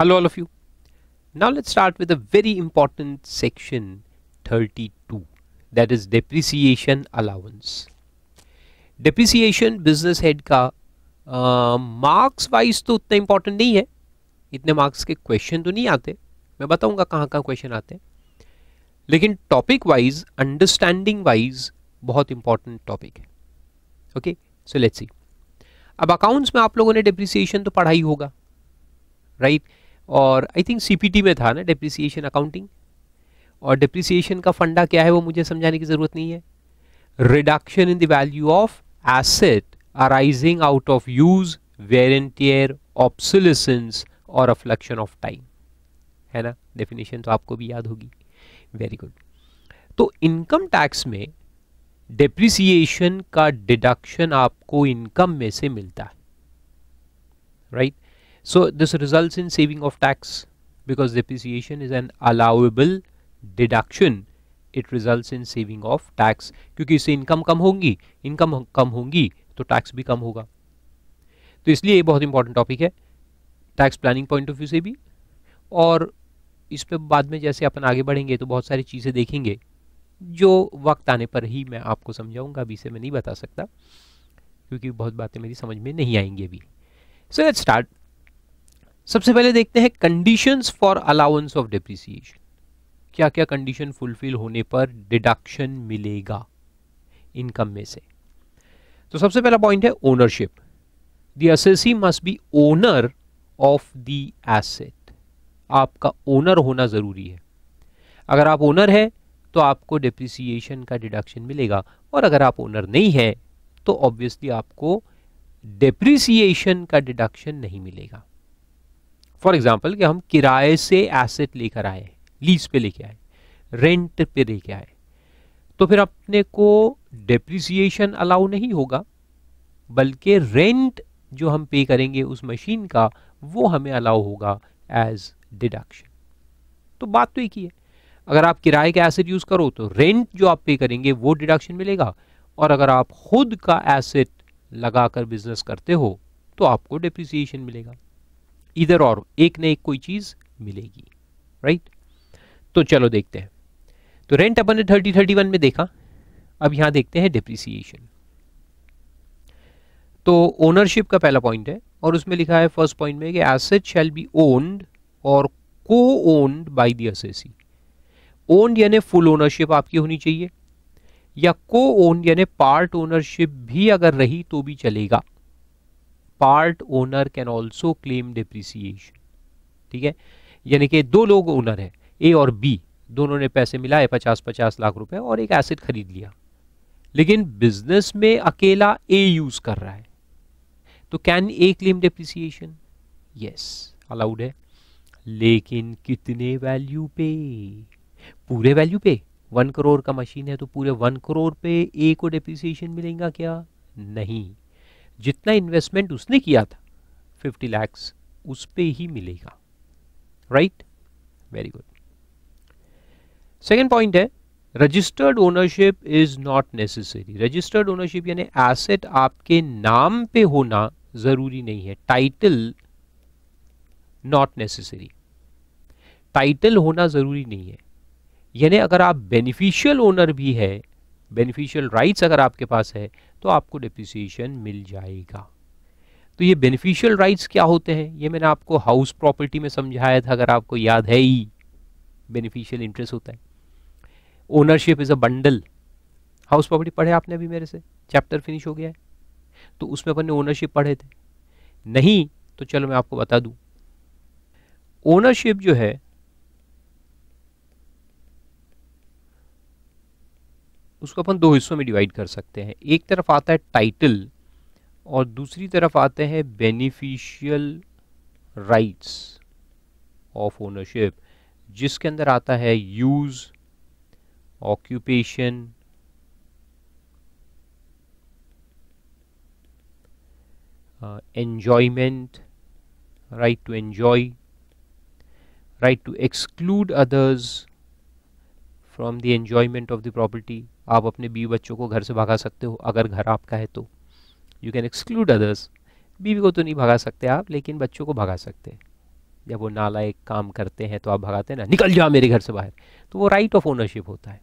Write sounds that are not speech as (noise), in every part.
hello all of you now let's start with a very important section 32 that is depreciation allowance depreciation business head का marks uh, wise तो उतना important नहीं है इतने marks के question तो नहीं आते मैं बताऊंगा कहाँ कहां क्वेश्चन आते हैं लेकिन टॉपिक वाइज अंडरस्टैंडिंग वाइज बहुत इंपॉर्टेंट टॉपिक है ओके सो लेट्स सी अब अकाउंट्स में आप लोगों ने डिप्रिसिएशन तो पढ़ा ही होगा राइट right? और आई थिंक सीपीटी में था ना डिप्रिसिएशन अकाउंटिंग और डिप्रिसिएशन का फंडा क्या है वो मुझे समझाने की ज़रूरत नहीं है reduction in the value of asset arising out of use wear and tear and tear obsolescence और अफ्लक्शन ऑफ टाइम है ना डेफिनेशन तो आपको भी याद होगी वेरी गुड तो इनकम टैक्स में डिप्रिसिएशन का डिडक्शन आपको इनकम में से मिलता है right right? So this results in saving of tax because depreciation is an allowable deduction. It results in saving of tax kyunki isse income kam hongi income kam hongi to tax bhi kam hoga to isliye ye bahut important topic hai tax planning point of view se bhi aur इस पर बाद में जैसे अपन आगे बढ़ेंगे तो बहुत सारी चीज़ें देखेंगे जो वक्त आने पर ही मैं आपको समझाऊंगा अभी से मैं नहीं बता सकता क्योंकि बहुत बातें मेरी समझ में नहीं आएंगी अभी सो लेट्स स्टार्ट सबसे पहले देखते हैं conditions for allowance of depreciation क्या क्या कंडीशन फुलफिल होने पर डिडक्शन मिलेगा इनकम में से तो सबसे पहला पॉइंट है ownership the must be owner of the asset आपका ओनर होना ज़रूरी है अगर आप ओनर है तो आपको डिप्रिसिएशन का डिडक्शन मिलेगा और अगर आप ओनर नहीं है तो ऑब्वियसली आपको डिप्रिसिएशन का डिडक्शन नहीं मिलेगा फॉर एग्जाम्पल कि हम किराए से एसेट लेकर आए लीज पे लेके आए रेंट पे लेके आए तो फिर अपने को डिप्रिसिएशन अलाउ नहीं होगा बल्कि रेंट जो हम पे करेंगे उस मशीन का वो हमें अलाउ होगा एज डिडक्शन तो बात तो एक ही है अगर आप किराए का एसेट यूज़ करो तो रेंट जो आप पे करेंगे वो डिडक्शन मिलेगा और अगर आप खुद का एसेट लगाकर बिजनेस करते हो तो आपको डिप्रिसिएशन मिलेगा इधर और एक ना एक कोई चीज मिलेगी राइट तो चलो देखते हैं तो रेंट अपन ने थर्टी थर्टी वन में देखा अब यहां देखते हैं डिप्रिसिएशन तो ओनरशिप का पहला पॉइंट है और उसमें लिखा है फर्स्ट पॉइंट में कि asset shall be owned or co-owned by the assessee owned यानी फुल ओनरशिप आपकी होनी चाहिए या को ओन्ड यानी पार्ट ओनरशिप भी अगर रही तो भी चलेगा part owner can also claim depreciation ठीक है यानी कि दो लोग ओनर हैं ए और बी दोनों ने पैसे मिलाए पचास पचास लाख रुपए और एक एसेट खरीद लिया लेकिन बिजनेस में अकेला ए यूज कर रहा है तो can a claim depreciation yes allowed है लेकिन कितने वैल्यू पे पूरे वैल्यू पे वन करोड़ का मशीन है तो पूरे वन करोड़ पे ए को डिप्रिसिएशन मिलेगा क्या नहीं जितना इन्वेस्टमेंट उसने किया था फिफ्टी लैक्स उस पर ही मिलेगा right very good second point है registered ownership is not necessary registered ownership यानी एसेट आपके नाम पे होना जरूरी नहीं है टाइटल नॉट नेसेसरी टाइटल होना जरूरी नहीं है यानी अगर आप बेनिफिशियल ओनर भी है बेनिफिशियल राइट्स अगर आपके पास है तो आपको डिप्रिसिएशन मिल जाएगा तो ये बेनिफिशियल राइट्स क्या होते हैं ये मैंने आपको हाउस प्रॉपर्टी में समझाया था अगर आपको याद है ही बेनिफिशियल इंटरेस्ट होता है ownership is a bundle house property पढ़े आपने अभी मेरे से चैप्टर फिनिश हो गया है तो उसमें अपन ने ओनरशिप पढ़े थे नहीं तो चलो मैं आपको बता दूं ओनरशिप जो है उसको अपन दो हिस्सों में डिवाइड कर सकते हैं एक तरफ आता है टाइटल और दूसरी तरफ आते हैं बेनिफिशियल राइट्स ऑफ ओनरशिप जिसके अंदर आता है use occupation enjoyment right to enjoy right to exclude others from the enjoyment of the property आप अपने बीवी बच्चों को घर से भगा सकते हो अगर घर आपका है तो यू कैन एक्सक्लूड अदर्स बीवी को तो नहीं भगा सकते आप लेकिन बच्चों को भगा सकते हैं जब वो नालायक काम करते हैं तो आप भगाते हैं ना निकल जाओ मेरे घर से बाहर तो वो राइट ऑफ ओनरशिप होता है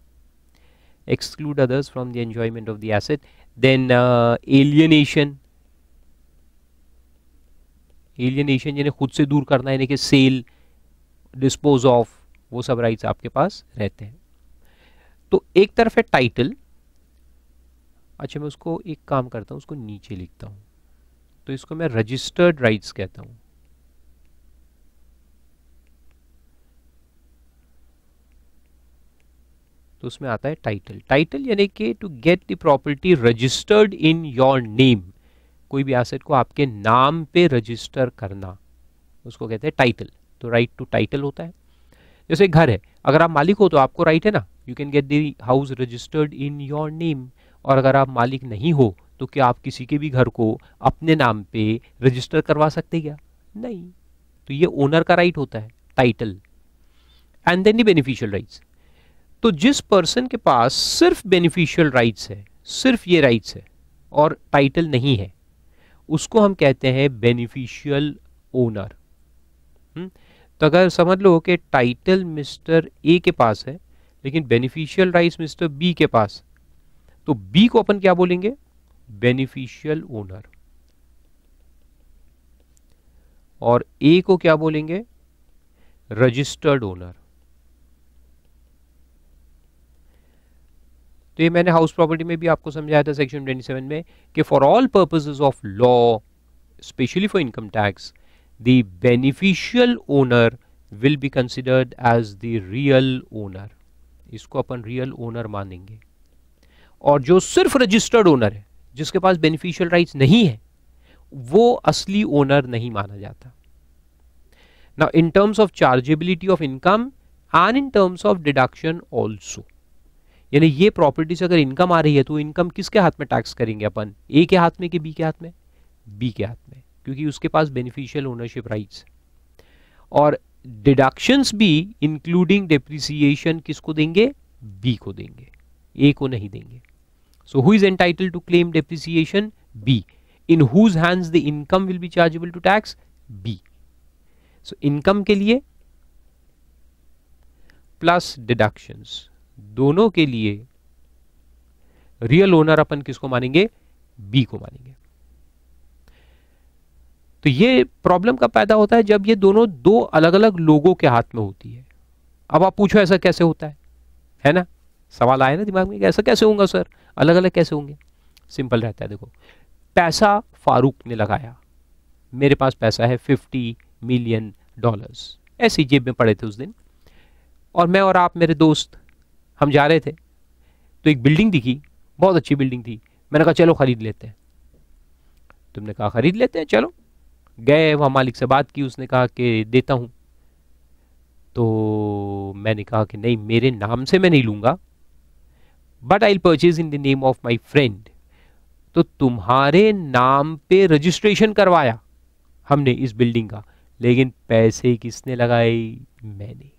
exclude others from the enjoyment of the asset then alienation alienation जिन्हें यानी खुद से दूर करना यानी कि सेल डिस्पोज ऑफ वो सब राइट्स आपके पास रहते हैं तो एक तरफ है टाइटल अच्छा मैं उसको एक काम करता हूँ उसको नीचे लिखता हूँ तो इसको मैं रजिस्टर्ड राइट्स कहता हूँ तो उसमें आता है टाइटल टाइटल यानी कि to get the property registered in your name कोई भी एसेट को आपके नाम पे रजिस्टर करना उसको कहते हैं टाइटल तो राइट टू टाइटल होता है जैसे घर है अगर आप मालिक हो तो आपको राइट है ना you can get the house registered in your name और अगर आप मालिक नहीं हो तो क्या आप किसी के भी घर को अपने नाम पे रजिस्टर करवा सकते क्या नहीं तो ये ओनर का राइट होता है title and then the beneficial rights तो जिस पर्सन के पास सिर्फ बेनिफिशियल राइट्स है सिर्फ ये राइट्स है और टाइटल नहीं है उसको हम कहते हैं बेनिफिशियल ओनर तो अगर समझ लो कि टाइटल मिस्टर ए के पास है लेकिन बेनिफिशियल राइट मिस्टर बी के पास तो बी को अपन क्या बोलेंगे बेनिफिशियल ओनर और ए को क्या बोलेंगे रजिस्टर्ड ओनर तो ये मैंने हाउस प्रॉपर्टी में भी आपको समझाया था सेक्शन 27 में कि for all purposes of law specially for income tax the beneficial owner will be considered as the real owner इसको अपन रियल ओनर मानेंगे और जो सिर्फ रजिस्टर्ड ओनर है जिसके पास बेनिफिशियल राइट्स नहीं है वो असली ओनर नहीं माना जाता now in terms of chargeability of income and in terms of deduction also यानी ये प्रॉपर्टी से अगर इनकम आ रही है तो इनकम किसके हाथ में टैक्स करेंगे अपन ए के हाथ में कि बी के हाथ में बी के हाथ में क्योंकि उसके पास बेनिफिशियल ओनरशिप राइट्स और डिडक्शंस भी इंक्लूडिंग डिप्रिसिएशन किसको देंगे बी को देंगे ए को नहीं देंगे so who is entitle to claim depreciation B in whose hands the income will be chargeable to tax B so income के लिए प्लस डिडक्शंस दोनों के लिए रियल ओनर अपन किसको मानेंगे बी को मानेंगे तो ये प्रॉब्लम का पैदा होता है जब ये दोनों दो अलग अलग लोगों के हाथ में होती है अब आप पूछो ऐसा कैसे होता है है ना सवाल आया ना दिमाग में ऐसा कैसे होगा सर अलग अलग कैसे होंगे सिंपल रहता है देखो पैसा फारूक ने लगाया मेरे पास पैसा है फिफ्टी मिलियन डॉलर्स ऐसी जेब में पड़े थे उस दिन और मैं और आप मेरे दोस्त हम जा रहे थे तो एक बिल्डिंग दिखी बहुत अच्छी बिल्डिंग थी मैंने कहा चलो ख़रीद लेते हैं तुमने कहा ख़रीद लेते हैं चलो गए वहाँ मालिक से बात की उसने कहा कि देता हूँ तो मैंने कहा कि नहीं मेरे नाम से मैं नहीं लूँगा but I purchase in the name of my friend तो तुम्हारे नाम पे रजिस्ट्रेशन करवाया हमने इस बिल्डिंग का लेकिन पैसे किसने लगाए मैंने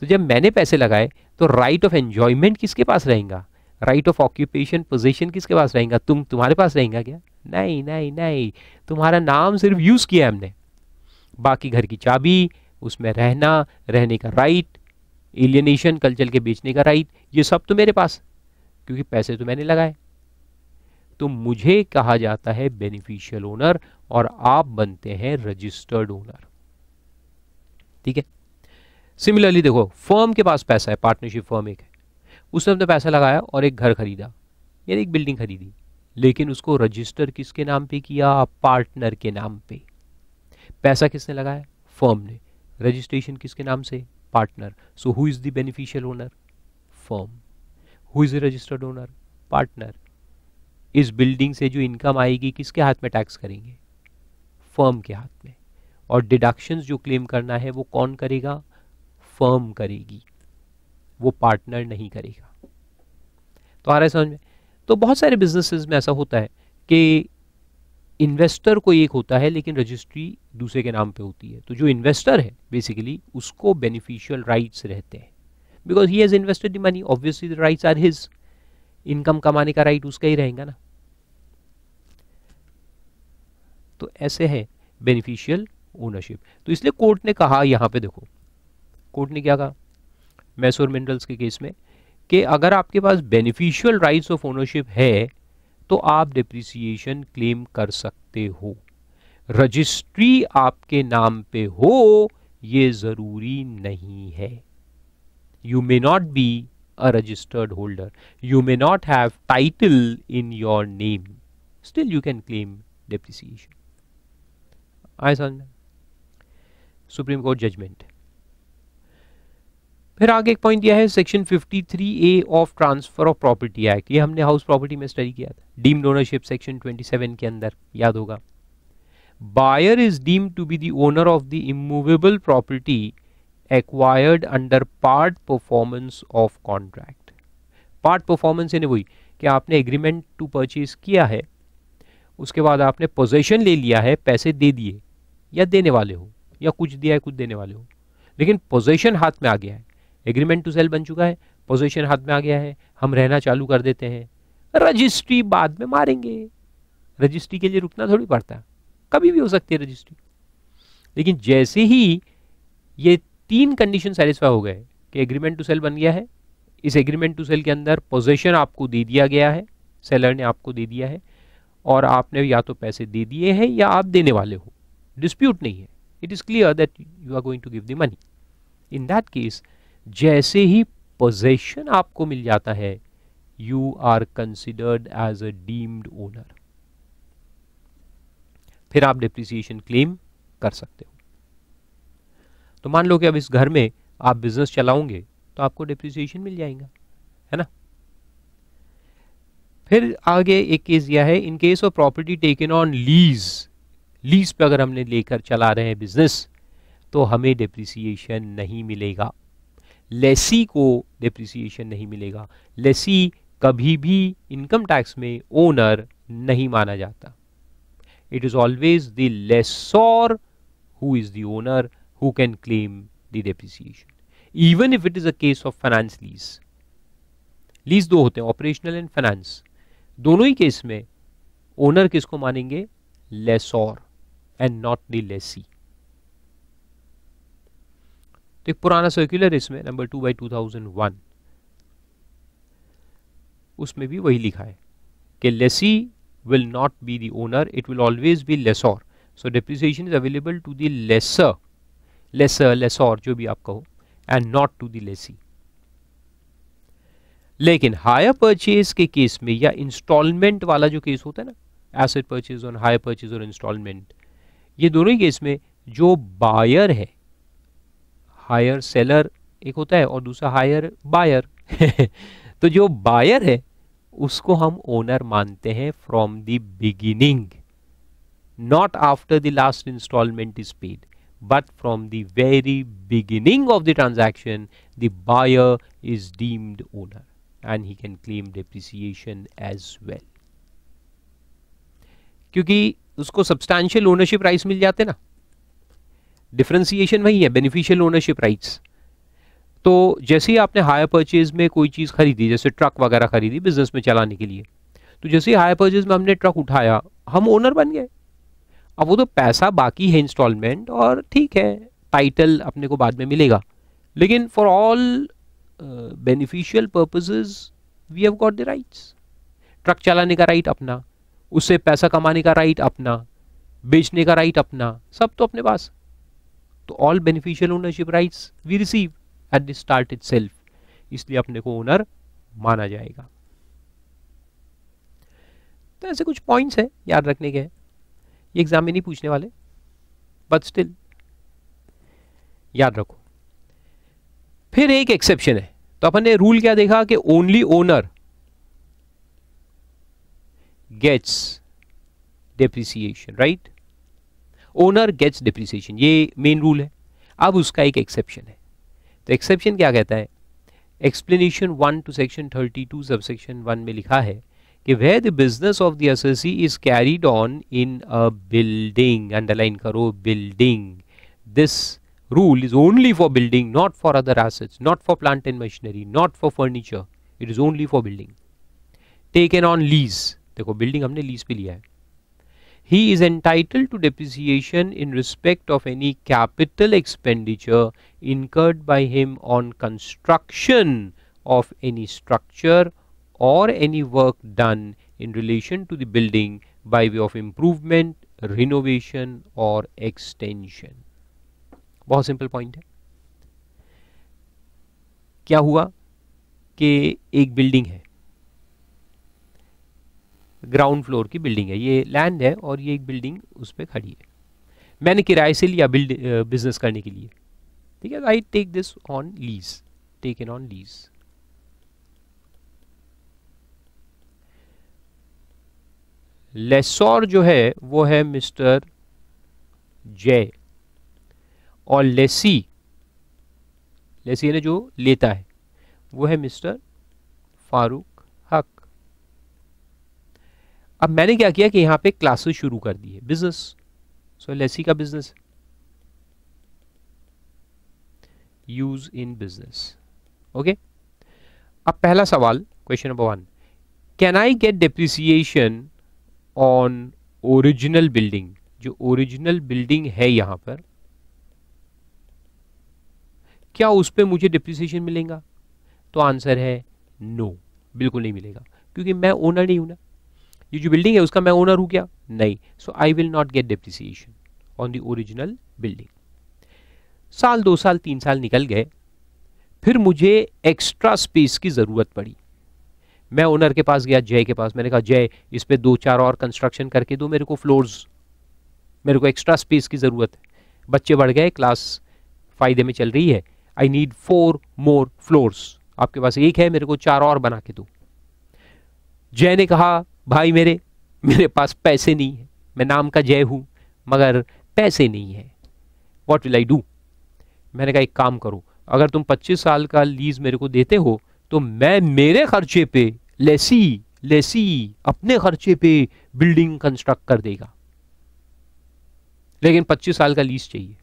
तो जब मैंने पैसे लगाए तो राइट ऑफ एन्जॉयमेंट किसके पास रहेगा राइट ऑफ ऑक्यूपेशन पोजिशन किसके पास रहेगा तुम तुम्हारे पास रहेगा क्या नहीं नहीं नहीं तुम्हारा नाम सिर्फ यूज़ किया हमने बाकी घर की चाबी उसमें रहना रहने का राइट एलियनेशन कल्चर के बेचने का राइट ये सब तो मेरे पास क्योंकि पैसे तो मैंने लगाए तो मुझे कहा जाता है बेनिफिशियल ओनर और आप बनते हैं रजिस्टर्ड ओनर ठीक है सिमिलरली देखो फर्म के पास पैसा है पार्टनरशिप फर्म एक है उसने अपना तो पैसा लगाया और एक घर खरीदा यानी एक बिल्डिंग खरीदी लेकिन उसको रजिस्टर किसके नाम पे किया पार्टनर के नाम पे पैसा किसने लगाया फर्म ने रजिस्ट्रेशन किसके नाम से partner so who is the beneficial owner firm who is the registered owner partner इस बिल्डिंग से जो इनकम आएगी किसके हाथ में टैक्स करेंगे फर्म के हाथ में और डिडक्शंस जो क्लेम करना है वो कौन करेगा फर्म करेगी वो पार्टनर नहीं करेगा तो आ रहा है समझ में तो बहुत सारे बिजनेसेस में ऐसा होता है कि इन्वेस्टर को एक होता है लेकिन रजिस्ट्री दूसरे के नाम पे होती है तो जो इन्वेस्टर है बेसिकली उसको बेनिफिशियल राइट्स रहते हैं because he has invested the money obviously the rights are his income कमाने का राइट उसका ही रहेगा ना तो ऐसे है बेनिफिशियल ओनरशिप तो इसलिए कोर्ट ने कहा यहां पे देखो कोर्ट ने क्या कहा मैसोर मिनरल्स के केस में कि अगर आपके पास बेनिफिशियल राइट्स ऑफ ओनरशिप है तो आप डिप्रिसिएशन क्लेम कर सकते हो रजिस्ट्री आपके नाम पे हो ये जरूरी नहीं है you may not be a registered holder you may not have title in your name still you can claim depreciation आए समझ सुप्रीम कोर्ट जजमेंट फिर आगे एक पॉइंट दिया है section 53 A of transfer of property act ये हमने house property में स्टडी किया था डीम्ड ओनरशिप सेक्शन 27 के अंदर याद होगा buyer is deemed to be the owner of the immovable property acquired under part performance of contract part performance यानी वही कि आपने एग्रीमेंट टू परचेज किया है उसके बाद आपने पोजेशन ले लिया है पैसे दे दिए या देने वाले हो या कुछ दिया है कुछ देने वाले हो लेकिन पोजेशन हाथ में आ गया है एग्रीमेंट टू सेल बन चुका है पोजीशन हाथ में आ गया है हम रहना चालू कर देते हैं रजिस्ट्री बाद में मारेंगे रजिस्ट्री के लिए रुकना थोड़ी पड़ता कभी भी हो सकती है रजिस्ट्री लेकिन जैसे ही ये तीन कंडीशन सेटिस्फाई हो गए कि एग्रीमेंट टू सेल बन गया है इस एग्रीमेंट टू सेल के अंदर पोजेशन आपको दे दिया गया है सेलर ने आपको दे दिया है और आपने या तो पैसे दे दिए हैं या आप देने वाले हो डिस्प्यूट नहीं है it is clear that you are going to give the money in that case जैसे ही पोजेशन आपको मिल जाता है you are considered as a deemed owner फिर आप डिप्रिसिएशन क्लेम कर सकते हो तो मान लो कि अब इस घर में आप बिजनेस चलाओगे तो आपको डिप्रिसिएशन मिल जाएगा है ना फिर आगे एक केस यह है in case of property taken on lease lease पे अगर हमने लेकर चला रहे हैं बिजनेस तो हमें डिप्रिसिएशन नहीं मिलेगा लेसी को डिप्रिसिएशन नहीं मिलेगा लेसी कभी भी इनकम टैक्स में ओनर नहीं माना जाता it is always the lessor who is the owner who can claim the depreciation even if it is a case of finance lease lease दो होते हैं ऑपरेशनल एंड फाइनेंस दोनों ही केस में owner किसको मानेंगे lessor and not the lessee तो एक पुराना सर्कुलर इसमें number two by two thousand one उसमें भी वही लिखा है कि lessee will not be the owner it will always be lessor so depreciation is available to the lesser lesser lessor जो भी आप कहो and not to the lessee लेकिन हायर परचेज के केस में या इंस्टॉलमेंट वाला जो केस होता है ना एसेट परचेज और हायर परचेज और इंस्टॉलमेंट ये दोनों ही केस में जो बायर है हायर सेलर एक होता है और दूसरा हायर बायर (laughs) तो जो बायर है उसको हम ओनर मानते हैं from the beginning not after the last instalment is paid but from the beginning of the the transaction the buyer is deemed owner and he can claim depreciation as क्योंकि उसको substantial ownership rice mill जाते ना differentiation वही है beneficial ownership rights तो जैसे ही आपने hire purchase में कोई चीज़ खरीदी जैसे ट्रक वगैरह खरीदी बिजनेस में चलाने के लिए तो जैसे ही हायर परचेज में हमने ट्रक उठाया हम ओनर बन गए अब वो तो पैसा बाकी है इंस्टॉलमेंट और ठीक है टाइटल अपने को बाद में मिलेगा लेकिन for all beneficial purposes we have got the rights truck चलाने का राइट अपना उससे पैसा कमाने का राइट अपना बेचने का राइट अपना सब तो अपने पास तो all beneficial ownership rights we receive at the start it इसलिए अपने को ओनर माना जाएगा तो ऐसे कुछ पॉइंट्स हैं याद रखने के हैं ये एग्जाम में नहीं पूछने वाले बट स्टिल याद रखो फिर एक एक्सेप्शन है तो अपन ने रूल क्या देखा कि only owner gets depreciation right owner gets depreciation ये मेन रूल है अब उसका एक एक्सेप्शन है तो एक्सेप्शन क्या कहता है explanation one to section thirty two sub section one में लिखा है कि where the business of the assessee is carried on in a building underline करो building this rule is only for building not for other assets not for plant and machinery not for furniture it is only for building taken on lease देखो building हमने lease पे लिया है he is entitled to depreciation in respect of any capital expenditure incurred by him on construction of any structure or any work done in relation to the building by way of improvement, renovation or extension. बहुत simple point है क्या हुआ कि एक है ground floor की building है ये लैंड है और ये एक बिल्डिंग उस पर खड़ी है मैंने किराए से लिया बिल्ड बिजनेस करने के लिए ठीक है I take this on lease taken on lease lessor जो है वो है मिस्टर जय और लेसी लेसी ने जो लेता है वो है मिस्टर फारूक अब मैंने क्या किया कि यहां पे क्लासेस शुरू कर दी है बिजनेस सो लेसी का business use in business okay अब पहला सवाल question number one can I get depreciation on original building जो ओरिजिनल बिल्डिंग है यहां पर क्या उस पर मुझे डिप्रिसिएशन मिलेगा तो आंसर है नो no, बिल्कुल नहीं मिलेगा क्योंकि मैं ओनर नहीं हूं ना ये जो बिल्डिंग है उसका मैं ओनर हूँ क्या नहीं so I will not get depreciation on the original building साल दो साल तीन साल निकल गए फिर मुझे एक्स्ट्रा स्पेस की ज़रूरत पड़ी मैं ओनर के पास गया जय के पास मैंने कहा जय इस पर दो चार और कंस्ट्रक्शन करके दो मेरे को फ्लोर्स मेरे को एक्स्ट्रा स्पेस की ज़रूरत है बच्चे बढ़ गए क्लास फ़ायदे में चल रही है I need four more floors आपके पास एक है मेरे को चार और बना के दो जय ने कहा भाई मेरे मेरे पास पैसे नहीं है मैं नाम का जय हूँ मगर पैसे नहीं है वॉट विल आई डू मैंने कहा एक काम करो अगर तुम 25 साल का लीज मेरे को देते हो तो मैं मेरे खर्चे पे लेसी लेसी अपने खर्चे पे बिल्डिंग कंस्ट्रक्ट कर देगा लेकिन 25 साल का लीज चाहिए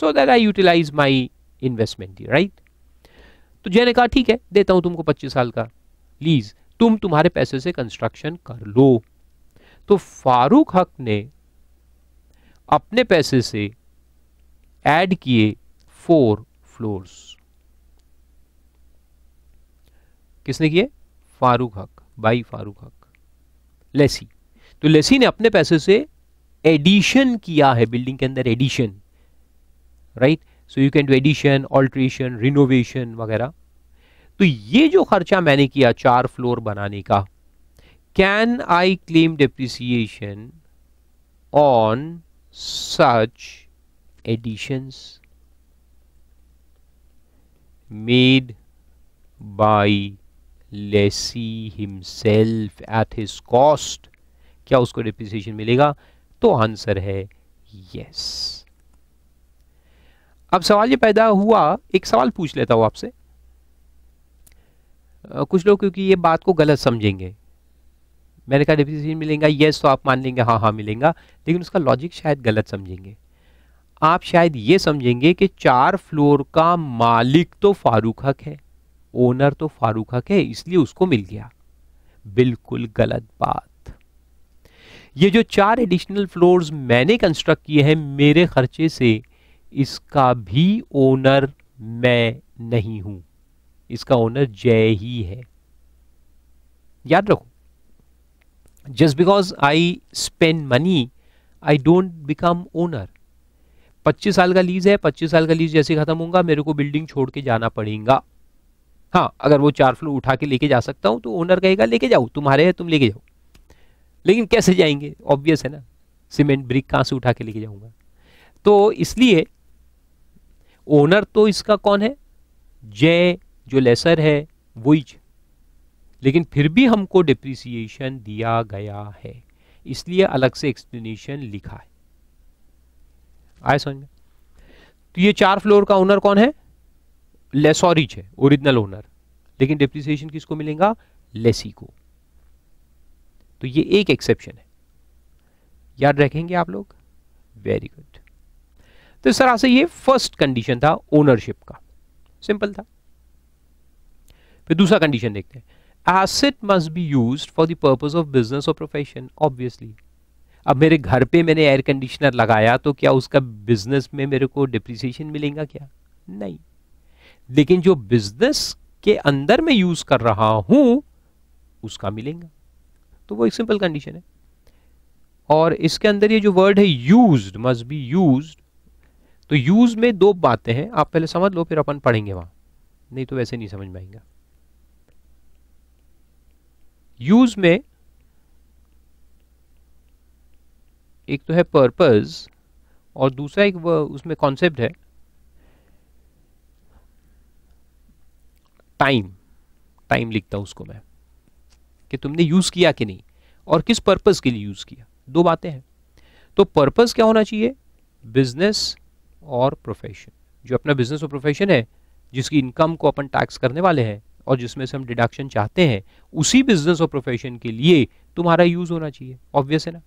so that I utilise my investment right तो जय ने कहा ठीक है देता हूं तुमको 25 साल का लीज तुम तुम्हारे पैसे से कंस्ट्रक्शन कर लो तो फारूक हक ने अपने पैसे से ऐड किए फोर फ्लोर्स किसने किए फारूक हक बाई फारूक हक लेसी तो लेसी ने अपने पैसे से एडिशन किया है बिल्डिंग के अंदर addition right so you can do addition alteration renovation वगैरह तो ये जो खर्चा मैंने किया चार फ्लोर बनाने का can I claim depreciation on such additions made by lessee himself at his cost क्या उसको डिप्रिसिएशन मिलेगा तो आंसर है यस अब सवाल ये पैदा हुआ एक सवाल पूछ लेता हूं आपसे कुछ लोग क्योंकि ये बात को गलत समझेंगे मैंने कहा डिफिसिट मिलेगा येस तो आप मान लेंगे हाँ हाँ मिलेगा लेकिन उसका लॉजिक शायद गलत समझेंगे आप शायद ये समझेंगे कि चार फ्लोर का मालिक तो फारूक हक है ओनर तो फारूक हक है इसलिए उसको मिल गया बिल्कुल गलत बात ये जो चार एडिशनल फ्लोर्स मैंने कंस्ट्रक्ट किए हैं मेरे खर्चे से इसका भी ओनर मैं नहीं हूं इसका ओनर जय ही है याद रखो just because I spend money I don't become owner 25 साल का लीज है 25 साल का लीज जैसे खत्म होगा मेरे को बिल्डिंग छोड़ के जाना पड़ेगा हाँ अगर वो चार फ्लोर उठा के लेके जा सकता हूँ तो ओनर कहेगा लेके जाओ तुम्हारे है तुम लेके जाओ लेकिन कैसे जाएंगे ऑब्वियस है ना सीमेंट ब्रिक कहाँ से उठा के लेके जाऊँगा तो इसलिए ओनर तो इसका कौन है जय जो लेसर है वुइज लेकिन फिर भी हमको डिप्रिसिएशन दिया गया है इसलिए अलग से एक्सप्लेनेशन लिखा है आए समझ में तो ये चार फ्लोर का ओनर कौन है लेसोरिज है ओरिजिनल ओनर लेकिन डिप्रिसिएशन किसको मिलेगा लेसी को तो ये एक एक्सेप्शन है याद रखेंगे आप लोग वेरी गुड तो इस तरह से ये फर्स्ट कंडीशन था ओनरशिप का सिंपल था फिर दूसरा कंडीशन देखते हैं asset must be use for the purpose of business और प्रोफेशन ऑब्वियसली अब मेरे घर पे मैंने एयर कंडीशनर लगाया तो क्या उसका बिजनेस में मेरे को डिप्रिसिएशन मिलेगा क्या नहीं लेकिन जो बिजनेस के अंदर मैं यूज कर रहा हूं उसका मिलेगा तो वो एक सिंपल कंडीशन है और इसके अंदर ये जो वर्ड है यूज मस्ट बी यूज तो यूज में दो बातें हैं आप पहले समझ लो फिर अपन पढ़ेंगे वहां नहीं तो वैसे नहीं समझ पाएंगे यूज में एक तो है पर्पज और दूसरा एक उसमें कॉन्सेप्ट है टाइम टाइम लिखता हूं उसको मैं कि तुमने यूज़ किया कि नहीं और किस पर्पज के लिए यूज़ किया दो बातें हैं तो पर्पज क्या होना चाहिए बिजनेस और प्रोफेशन जो अपना बिजनेस और प्रोफेशन है जिसकी इनकम को अपन टैक्स करने वाले हैं और जिसमें से हम डिडक्शन चाहते हैं उसी बिजनेस और प्रोफेशन के लिए तुम्हारा यूज होना चाहिए ऑब्वियस है ना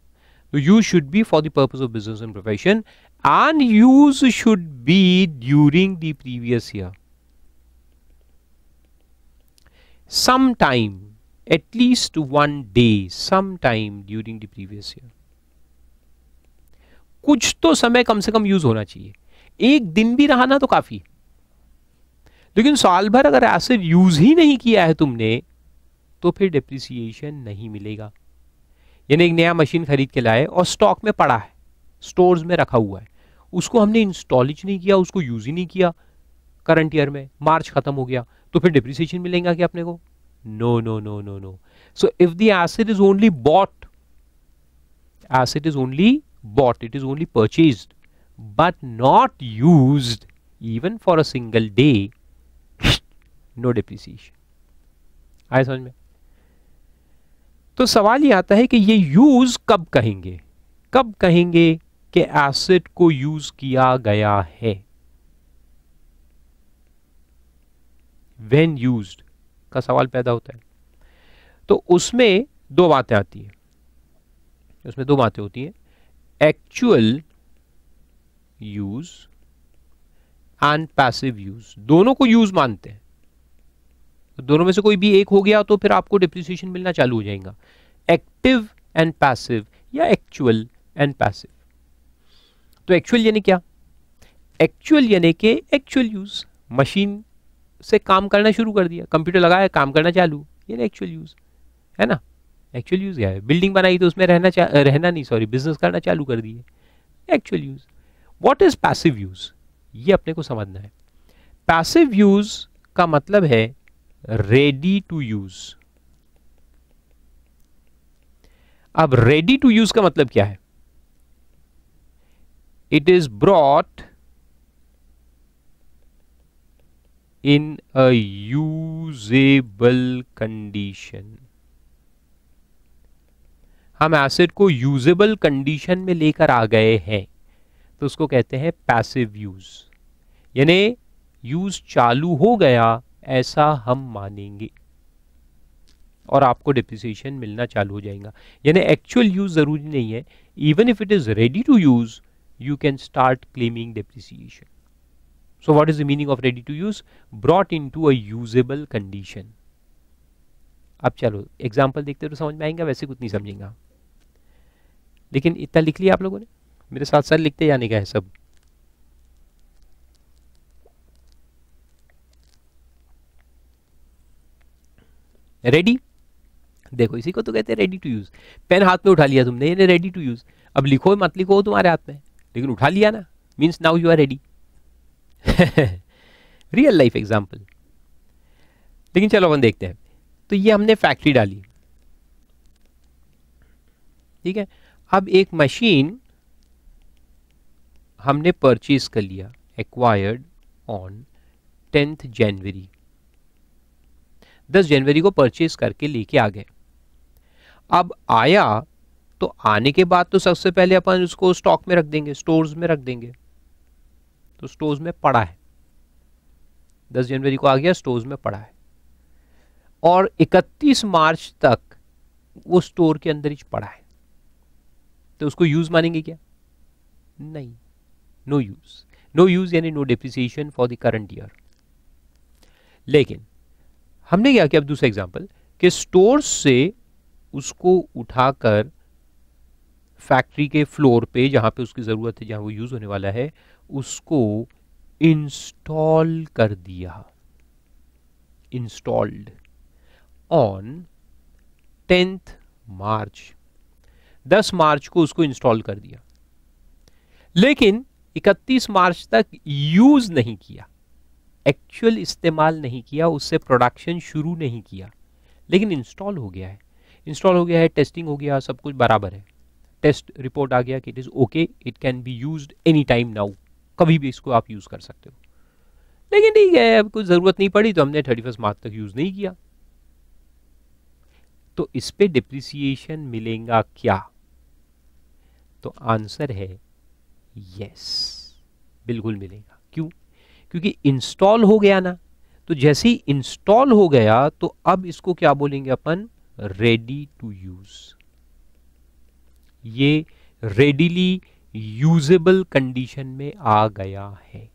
तो use should be for the purpose of business and profession and use should be during the previous year some time at least one day some time during the previous year कुछ तो समय कम से कम use होना चाहिए एक दिन भी रहा ना तो काफी है लेकिन साल भर अगर एसिड यूज ही नहीं किया है तुमने तो फिर डिप्रिसिएशन नहीं मिलेगा यानी एक नया मशीन खरीद के लाए और स्टॉक में पड़ा है स्टोर्स में रखा हुआ है उसको हमने इंस्टॉल ही नहीं किया उसको यूज ही नहीं किया करंट ईयर में मार्च खत्म हो गया तो फिर डिप्रिसिएशन मिलेगा क्या अपने को no no no no no so if the asset is only bought asset is only bought it is only purchase but not use even for a single day no depreciation आए समझ में तो सवाल ये आता है कि ये यूज कब कहेंगे कब कहेंगे कि एसिड को यूज किया गया है वेन यूज का सवाल पैदा होता है तो उसमें दो बातें आती हैं उसमें दो बातें होती हैं actual use and passive use दोनों को यूज मानते हैं तो दोनों में से कोई भी एक हो गया तो फिर आपको डिप्रिसिएशन मिलना चालू हो जाएगा एक्टिव एंड पैसिव या एक्चुअल एंड पैसिव तो एक्चुअल यानी क्या एक्चुअल यानी कि एक्चुअल यूज़ मशीन से काम करना शुरू कर दिया कंप्यूटर लगाया काम करना चालू यानी एक्चुअल यूज़ है ना एक्चुअल यूज़ क्या है बिल्डिंग बनाई तो उसमें रहना रहना नहीं सॉरी बिजनेस करना चालू कर दिए actual use what is passive use ये अपने को समझना है पैसिव यूज़ का मतलब है रेडी टू यूज अब रेडी टू यूज का मतलब क्या है it is brought in a usable condition हम एसिड को यूजेबल कंडीशन में लेकर आ गए हैं तो उसको कहते हैं पैसिव यूज यानी यूज चालू हो गया ऐसा हम मानेंगे और आपको डिप्रिसिएशन मिलना चालू हो जाएगा यानी एक्चुअल यूज ज़रूरी नहीं है even if it is ready to use you can start claiming depreciation so what is the meaning of ready to use brought in to usable condition अब चलो एग्जाम्पल देखते तो समझ में आएंगे वैसे कुछ नहीं समझेंगे लेकिन इतना लिख लिया आप लोगों ने मेरे साथ साथ लिखते जाने का है सब रेडी देखो इसी को तो कहते हैं रेडी टू यूज पेन हाथ में उठा लिया तुमने ये रेडी टू यूज अब लिखो मत लिखो तुम्हारे हाथ में लेकिन उठा लिया ना means now you are ready real life example लेकिन चलो अपन देखते हैं तो ये हमने फैक्ट्री डाली ठीक है अब एक मशीन हमने परचेज कर लिया एक्वायर्ड ऑन टेंथ जनवरी 10 जनवरी को परचेज करके लेके आ गए अब आया तो आने के बाद तो सबसे पहले अपन उसको स्टॉक में रख देंगे स्टोर्स में रख देंगे तो स्टोर्स में पड़ा है 10 जनवरी को आ गया स्टोर्स में पड़ा है और 31 मार्च तक वो स्टोर के अंदर ही पड़ा है तो उसको यूज मानेंगे क्या नहीं नो यूज नो यूज यानी no depreciation for the current year लेकिन हमने क्या किया अब दूसरा एग्जाम्पल कि स्टोर से उसको उठाकर फैक्ट्री के फ्लोर पे जहाँ पे उसकी ज़रूरत है जहाँ वो यूज़ होने वाला है उसको इंस्टॉल कर दिया इंस्टॉल्ड ऑन टेंथ मार्च दस मार्च को उसको इंस्टॉल कर दिया लेकिन इकतीस मार्च तक यूज नहीं किया एक्चुअल इस्तेमाल नहीं किया उससे प्रोडक्शन शुरू नहीं किया लेकिन इंस्टॉल हो गया है इंस्टॉल हो गया है टेस्टिंग हो गया सब कुछ बराबर है टेस्ट रिपोर्ट आ गया कि it is okay it can be use any time now कभी भी इसको आप यूज़ कर सकते हो लेकिन ठीक है अब कुछ ज़रूरत नहीं पड़ी तो हमने थर्टी फर्स्ट मार्च तक यूज़ नहीं किया तो इस पर डिप्रिसिएशन मिलेगा क्या तो आंसर है यस बिल्कुल मिलेगा क्यों क्योंकि इंस्टॉल हो गया ना तो जैसे ही इंस्टॉल हो गया तो अब इसको क्या बोलेंगे अपन रेडी टू यूज ये रेडीली यूजेबल कंडीशन में आ गया है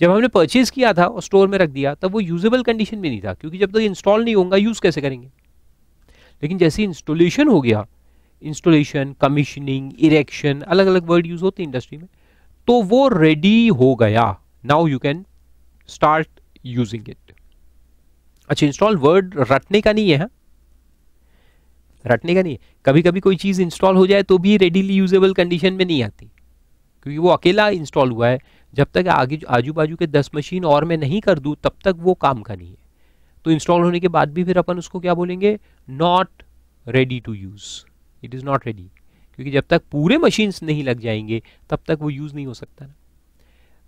जब हमने परचेज किया था और स्टोर में रख दिया तब वो यूजेबल कंडीशन में नहीं था क्योंकि जब तक तो इंस्टॉल नहीं होगा यूज कैसे करेंगे लेकिन जैसे इंस्टॉलेशन हो गया इंस्टॉलेशन कमीशनिंग इरेक्शन अलग अलग वर्ड यूज होते हैं इंडस्ट्री में तो वो रेडी हो गया now you can start using it अच्छा इंस्टॉल वर्ड रटने का नहीं है हाँ? रटने का नहीं है कभी कभी कोई चीज़ इंस्टॉल हो जाए तो भी रेडीली यूजेबल कंडीशन में नहीं आती क्योंकि वो अकेला इंस्टॉल हुआ है जब तक आगे आजू बाजू के दस मशीन और मैं नहीं कर दूं तब तक वो काम का नहीं है तो इंस्टॉल होने के बाद भी फिर अपन उसको क्या बोलेंगे not ready to use it is not ready क्योंकि जब तक पूरे मशीन्स नहीं लग जाएंगे तब तक वो यूज़ नहीं हो सकता ना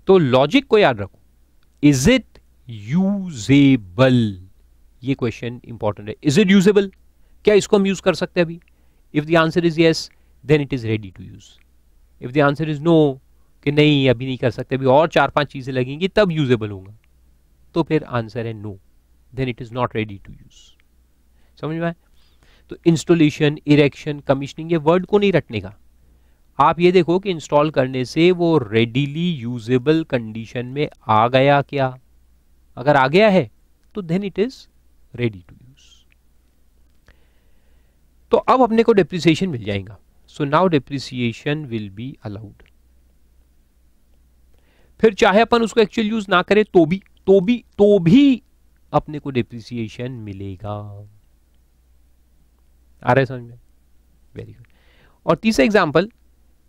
तो लॉजिक को याद रखो इज इट यूजेबल ये क्वेश्चन इंपॉर्टेंट है इज इट यूजेबल क्या इसको हम यूज कर सकते हैं अभी if the answer is yes then it is ready to use if the answer is no कि नहीं अभी नहीं कर सकते अभी और चार पांच चीजें लगेंगी तब यूजेबल होगा तो फिर आंसर है no then it is not ready to use समझ में आए तो इंस्टॉलेशन इरेक्शन कमीशनिंग ये वर्ड को नहीं रटने का आप ये देखो कि इंस्टॉल करने से वो रेडीली यूजेबल कंडीशन में आ गया क्या अगर आ गया है तो then it is ready to use तो अब अपने को डिप्रिसिएशन मिल जाएगा so now depreciation will be allowed फिर चाहे अपन उसको एक्चुअल यूज ना करें तो भी तो भी तो भी अपने को डिप्रिसिएशन मिलेगा आ रहा है समझ में वेरी गुड और तीसरा एग्जाम्पल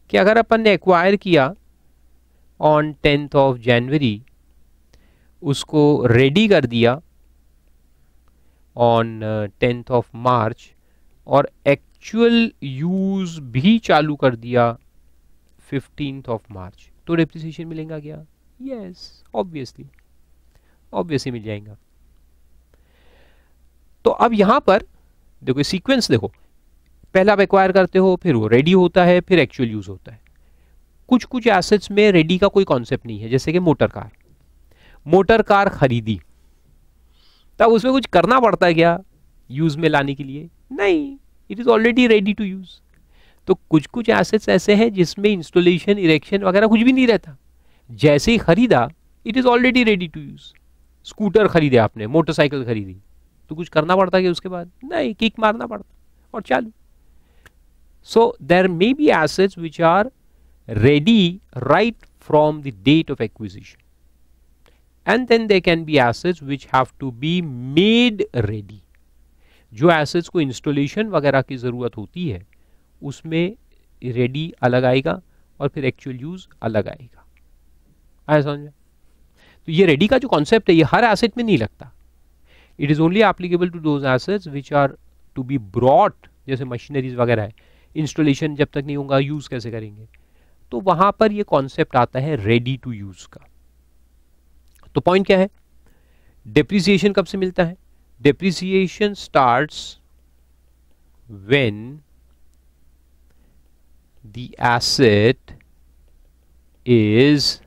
कि अगर अपन ने एक्वायर किया ऑन टेंथ ऑफ जनवरी उसको रेडी कर दिया ऑन टेंथ ऑफ मार्च और एक्चुअल यूज़ भी चालू कर दिया फिफ्टींथ ऑफ मार्च तो डिप्रिसिएशन मिलेगा क्या यस ऑब्वियसली ऑब्वियसली मिल जाएगा तो अब यहां पर देखो सीक्वेंस देखो पहले आप एक्वायर करते हो फिर वो रेडी होता है फिर एक्चुअल यूज़ होता है कुछ कुछ एसेट्स में रेडी का कोई कॉन्सेप्ट नहीं है जैसे कि मोटर कार मोटर कार खरीदी तब उसमें कुछ करना पड़ता है क्या यूज़ में लाने के लिए नहीं it is already ready to use तो कुछ कुछ एसेट्स ऐसे हैं जिसमें इंस्टॉलेशन इरेक्शन वगैरह कुछ भी नहीं रहता जैसे ही ख़रीदा it is already ready to use scooter खरीदे आपने मोटरसाइकिल खरीदी तो कुछ करना पड़ता है उसके बाद नहीं किक मारना पड़ता और चालू So there may be assets which are ready right from the date of acquisition. And then there can be assets which have to be made ready. जो एसेट्स को इंस्टॉलेशन वगैरह की ज़रूरत होती है उसमें रेडी अलग आएगा और फिर एक्चुअल यूज़ अलग आएगा आया समझ तो ये रेडी का जो कॉन्सेप्ट है ये हर एसेट में नहीं लगता it is only applicable to those assets which are to be brought जैसे मशीनरीज वगैरह है इंस्टॉलेशन जब तक नहीं होगा यूज़ कैसे करेंगे तो वहां पर ये कॉन्सेप्ट आता है रेडी टू यूज़ का तो पॉइंट क्या है डिप्रिसिएशन कब से मिलता है depreciation starts when the asset is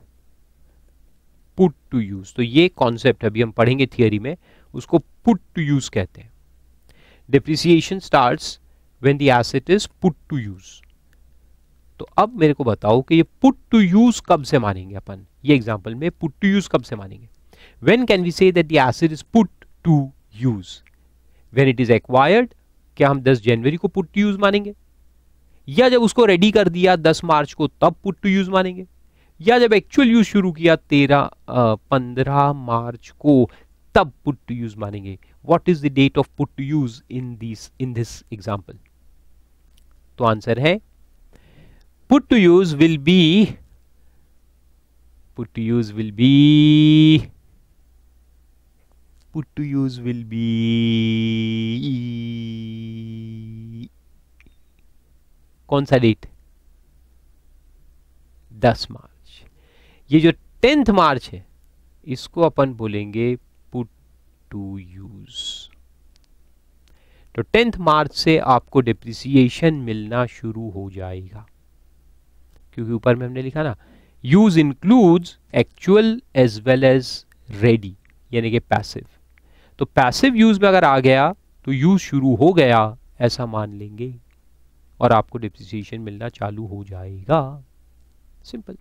put to use तो ये कॉन्सेप्ट अभी हम पढ़ेंगे थियोरी में उसको पुट टू यूज कहते हैं depreciation start when the asset is put to use तो अब मेरे को बताओ कि ये पुट टू यूज कब से मानेंगे अपन ये एग्जाम्पल में पुट टू यूज कब से मानेंगे when can we say that the asset is put to use when it is acquired क्या हम 10 जनवरी को पुट टू यूज मानेंगे या जब उसको रेडी कर दिया 10 मार्च को तब पुट टू यूज मानेंगे या जब एक्चुअल यूज शुरू किया तेरह पंद्रह मार्च को तब पुट टू यूज मानेंगे what is the date of put to use in this in this example तो आंसर है put to use will be put to use will be put to use will be कौन सा date दस मार्च ये जो tenth March है इसको अपन बोलेंगे पुट टू यूज़ तो टेंथ मार्च से आपको डिप्रिसिएशन मिलना शुरू हो जाएगा क्योंकि ऊपर में हमने लिखा ना use includes actual as well as ready यानी कि पैसिव तो पैसिव यूज में अगर आ गया तो यूज शुरू हो गया ऐसा मान लेंगे और आपको डिप्रिसिएशन मिलना चालू हो जाएगा सिंपल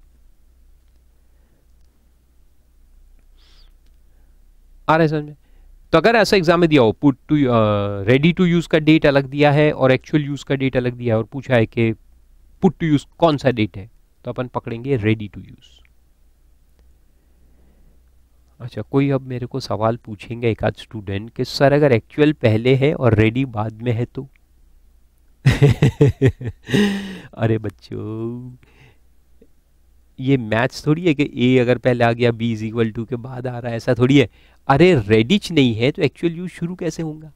आ रहे समझ में तो अगर ऐसा एग्जाम में दिया हो put to ready to use का डेट अलग दिया है और एक्चुअल यूज़ का डेट अलग दिया है और पूछा है कि पुट टू यूज़ कौन सा डेट है तो अपन पकड़ेंगे रेडी टू यूज़ अच्छा कोई अब मेरे को सवाल पूछेंगे एक आध स्टूडेंट कि सर अगर एक्चुअल पहले है और रेडी बाद में है तो (laughs) अरे बच्चों ये मैथ्स थोड़ी है कि ए अगर पहले आ गया बी इज इक्वल टू के बाद आ रहा है ऐसा थोड़ी है अरे रेडिच नहीं है तो एक्चुअल यूज शुरू कैसे होगा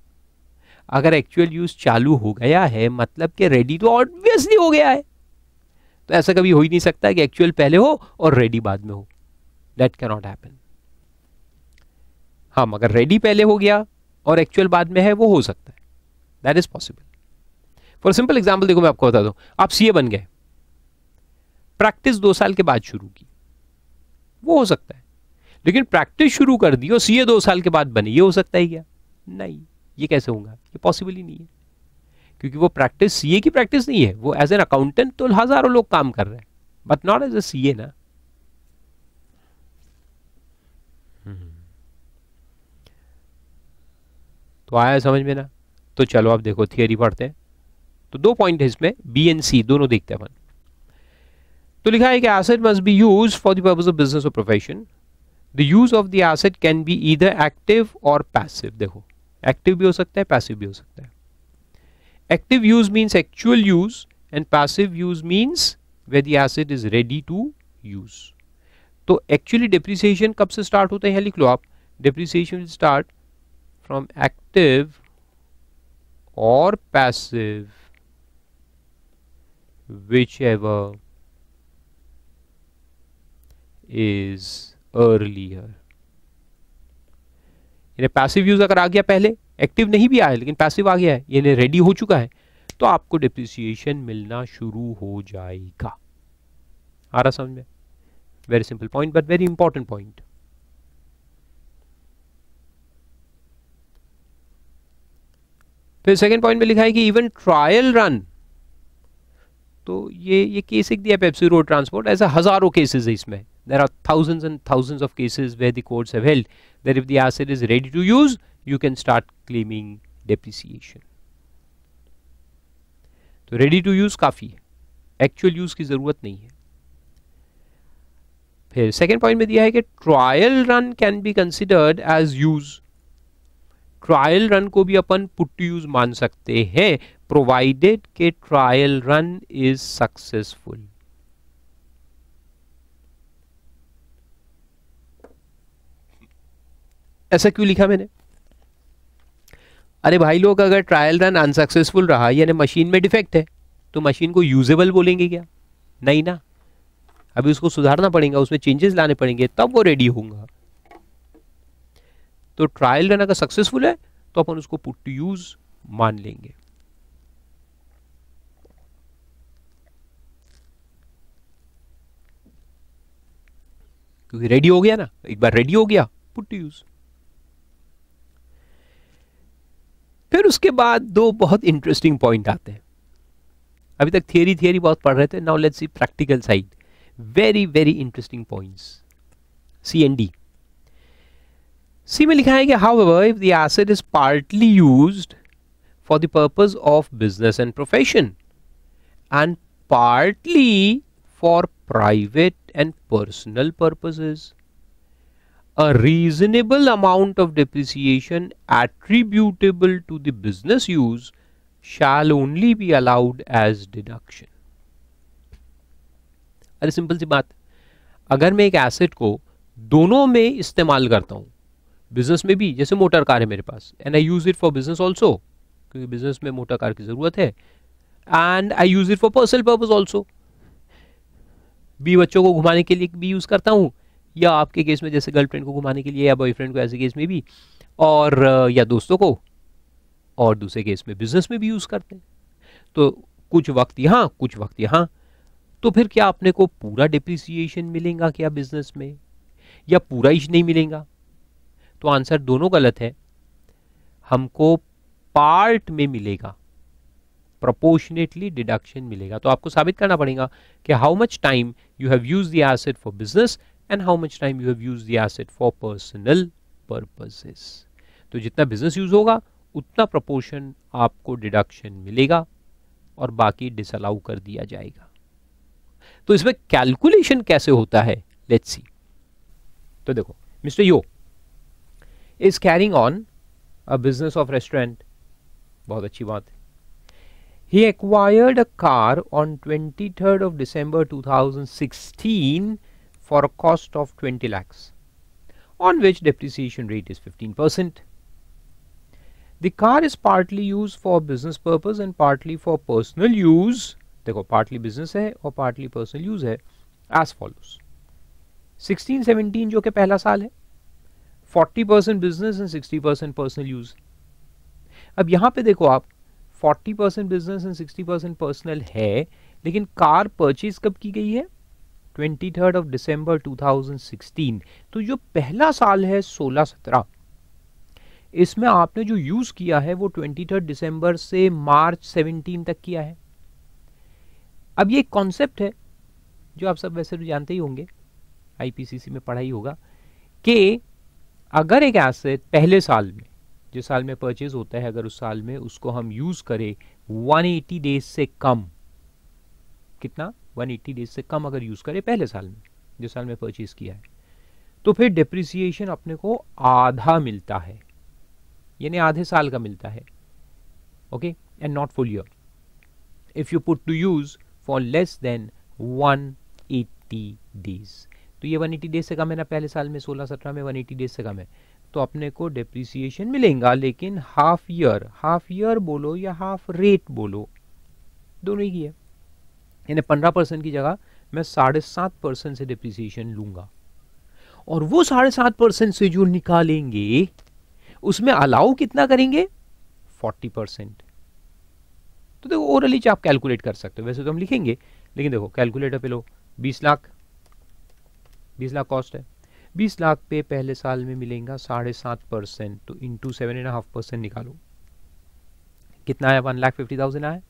अगर एक्चुअल यूज चालू हो गया है मतलब कि रेडी तो ऑब्वियसली हो गया है तो ऐसा कभी हो ही नहीं सकता कि एक्चुअल पहले हो और रेडी बाद में हो दैट कैनॉट हैपन हाँ मगर रेडी पहले हो गया और एक्चुअल बाद में है वो हो सकता है that is possible for simple example देखो मैं आपको बता दूं आप सीए बन गए प्रैक्टिस दो साल के बाद शुरू की वो हो सकता है लेकिन प्रैक्टिस शुरू कर दी और सीए दो साल के बाद बनी ये हो सकता है क्या नहीं ये कैसे होगा ये पॉसिबल ही नहीं है क्योंकि वो प्रैक्टिस सीए की प्रैक्टिस नहीं है वो एज एन अकाउंटेंट तो हजारों लोग काम कर रहे हैं but not as a CA ना हम्म। तो आया समझ में ना तो चलो आप देखो थियरी पढ़ते हैं तो दो पॉइंट है इसमें बी एंड सी दोनों देखते हैं अपन तो लिखा है कि asset must be use for the purpose of business और profession the use of the asset can be either active और पैसिव देखो एक्टिव भी हो सकता है पैसिव भी हो सकता है active use means actual use and passive use means way the asset is ready to use तो एक्चुअली डिप्रिसिएशन कब से स्टार्ट होता है यहाँ लिख लो आप डिप्रिसिएशन स्टार्ट फ्रॉम एक्टिव और passive whichever is earlier यानी पैसिव यूज अगर आ गया पहले एक्टिव नहीं भी आया लेकिन पैसिव आ गया है यानी रेडी हो चुका है तो आपको डिप्रिसिएशन मिलना शुरू हो जाएगा आ रहा समझ में very simple point but very important point फिर सेकेंड पॉइंट में लिखा है कि इवन ट्रायल रन तो ये ये केस एक दिया पेप्सी रोड ट्रांसपोर्ट ऐसा हजारों केसेस है इसमें there are thousand and thousand of cases where courts have held there if the is ready to use you can start claiming depreciation तो रेडी टू यूज काफी है actual use की जरूरत नहीं है फिर सेकेंड पॉइंट में दिया है कि trial run can be considered as use trial run को भी अपन पुट टू यूज मान सकते हैं प्रोवाइडेड के ट्रायल रन इज सक्सेसफुल ऐसा क्यों लिखा मैंने अरे भाई लोग अगर ट्रायल रन अनसक्सेसफुल रहा यानी मशीन में डिफेक्ट है तो मशीन को यूजेबल बोलेंगे क्या नहीं ना अभी उसको सुधारना पड़ेगा उसमें चेंजेस लाने पड़ेंगे तब वो रेडी होगा तो ट्रायल रन अगर सक्सेसफुल है तो अपन उसको पुट टू यूज मान लेंगे क्योंकि रेडी हो गया ना एक बार रेडी हो गया पुट टू यूज फिर उसके बाद दो बहुत इंटरेस्टिंग पॉइंट आते हैं अभी तक थियरी थियरी बहुत पढ़ रहे थे now let's see practical side very very interesting points C and D C में लिखा है कि however if the asset is partly use for the purpose of business and profession and partly for private and personal purposes. A reasonable amount of depreciation attributable to the business use shall only be allowed as deduction. अरे simple सी बात अगर मैं एक asset को दोनों में इस्तेमाल करता हूँ बिजनेस में भी जैसे मोटर कार है मेरे पास and I use it for business also क्योंकि बिजनेस में मोटर कार की ज़रूरत है and I use it for personal purpose also बी बच्चों को घुमाने के लिए भी यूज़ करता हूँ या आपके केस में जैसे गर्लफ्रेंड को घुमाने के लिए या बॉयफ्रेंड को ऐसे केस में भी और या दोस्तों को और दूसरे केस में बिजनेस में भी यूज़ करते हैं तो कुछ वक्त यहाँ कुछ वक्त यहाँ तो फिर क्या अपने को पूरा डिप्रिसिएशन मिलेगा क्या बिजनेस में या पूरा ही नहीं मिलेगा तो आंसर दोनों गलत है हमको पार्ट में मिलेगा प्रोपोर्शनेटली डिडक्शन मिलेगा तो आपको साबित करना पड़ेगा कि how much time you have use the asset for business and how much time you have use the asset for personal purposes तो जितना बिजनेस यूज होगा उतना प्रोपोर्शन आपको डिडक्शन मिलेगा और बाकी डिसअलाउ कर दिया जाएगा तो इसमें कैलकुलेशन कैसे होता है लेट्स सी तो देखो मिस्टर यो is carrying on a business of restaurant बहुत अच्छी बात है He acquired a car on 23rd of December 2016 for a cost of 20 lakhs, on which depreciation rate is 15%. The car is partly used for business purpose and partly for personal use. देखो partly business है और partly personal use है as follows. 16-17 जो कि पहला साल है 40% business and 60% personal use. अब यहाँ पे देखो आप forty percent business and sixty percent personal है लेकिन कार परचेज कब की गई है twenty third of December two thousand sixteen तो जो पहला साल है सोलह सत्रह इसमें आपने जो यूज़ किया है वो ट्वेंटी थर्ड डिसम्बर से मार्च सेवनटीन तक किया है अब ये कॉन्सेप्ट है जो आप सब वैसे तो जानते ही होंगे आईपीसीसी में पढ़ा ही होगा कि अगर एक एसेट पहले साल में जिस साल में परचेज होता है अगर उस साल में उसको हम यूज़ करें 180 डेज से कम कितना 180 डेज से कम अगर यूज़ करें पहले साल में जिस साल में परचेज किया है तो फिर डिप्रिसिएशन अपने को आधा मिलता है यानी आधे साल का मिलता है okay and not full year if you put to use for less than 180 days तो ये 180 डेज से कम है ना पहले साल में 16 17 में 180 डेज से कम है तो अपने को डिप्रिसिएशन मिलेगा लेकिन हाफ ईयर हाफ ईयर बोलो या हाफ रेट बोलो दोनों ही है यानी पंद्रह परसेंट की जगह मैं साढ़े सात परसेंट से डिप्रिसिएशन लूंगा और वो साढ़े सात परसेंट से जो निकालेंगे उसमें अलाउ कितना करेंगे फोर्टी परसेंट तो देखो ओवरली आप कैलकुलेट कर सकते हो वैसे तो हम लिखेंगे लेकिन देखो कैलकुलेटर पे लो बीस लाख बीस लाख कॉस्ट है बीस लाख पे पहले साल में मिलेगा साढ़े सात परसेंट तो into seven and half percent निकालो कितना आया वन लाख फिफ्टी थाउजेंड आया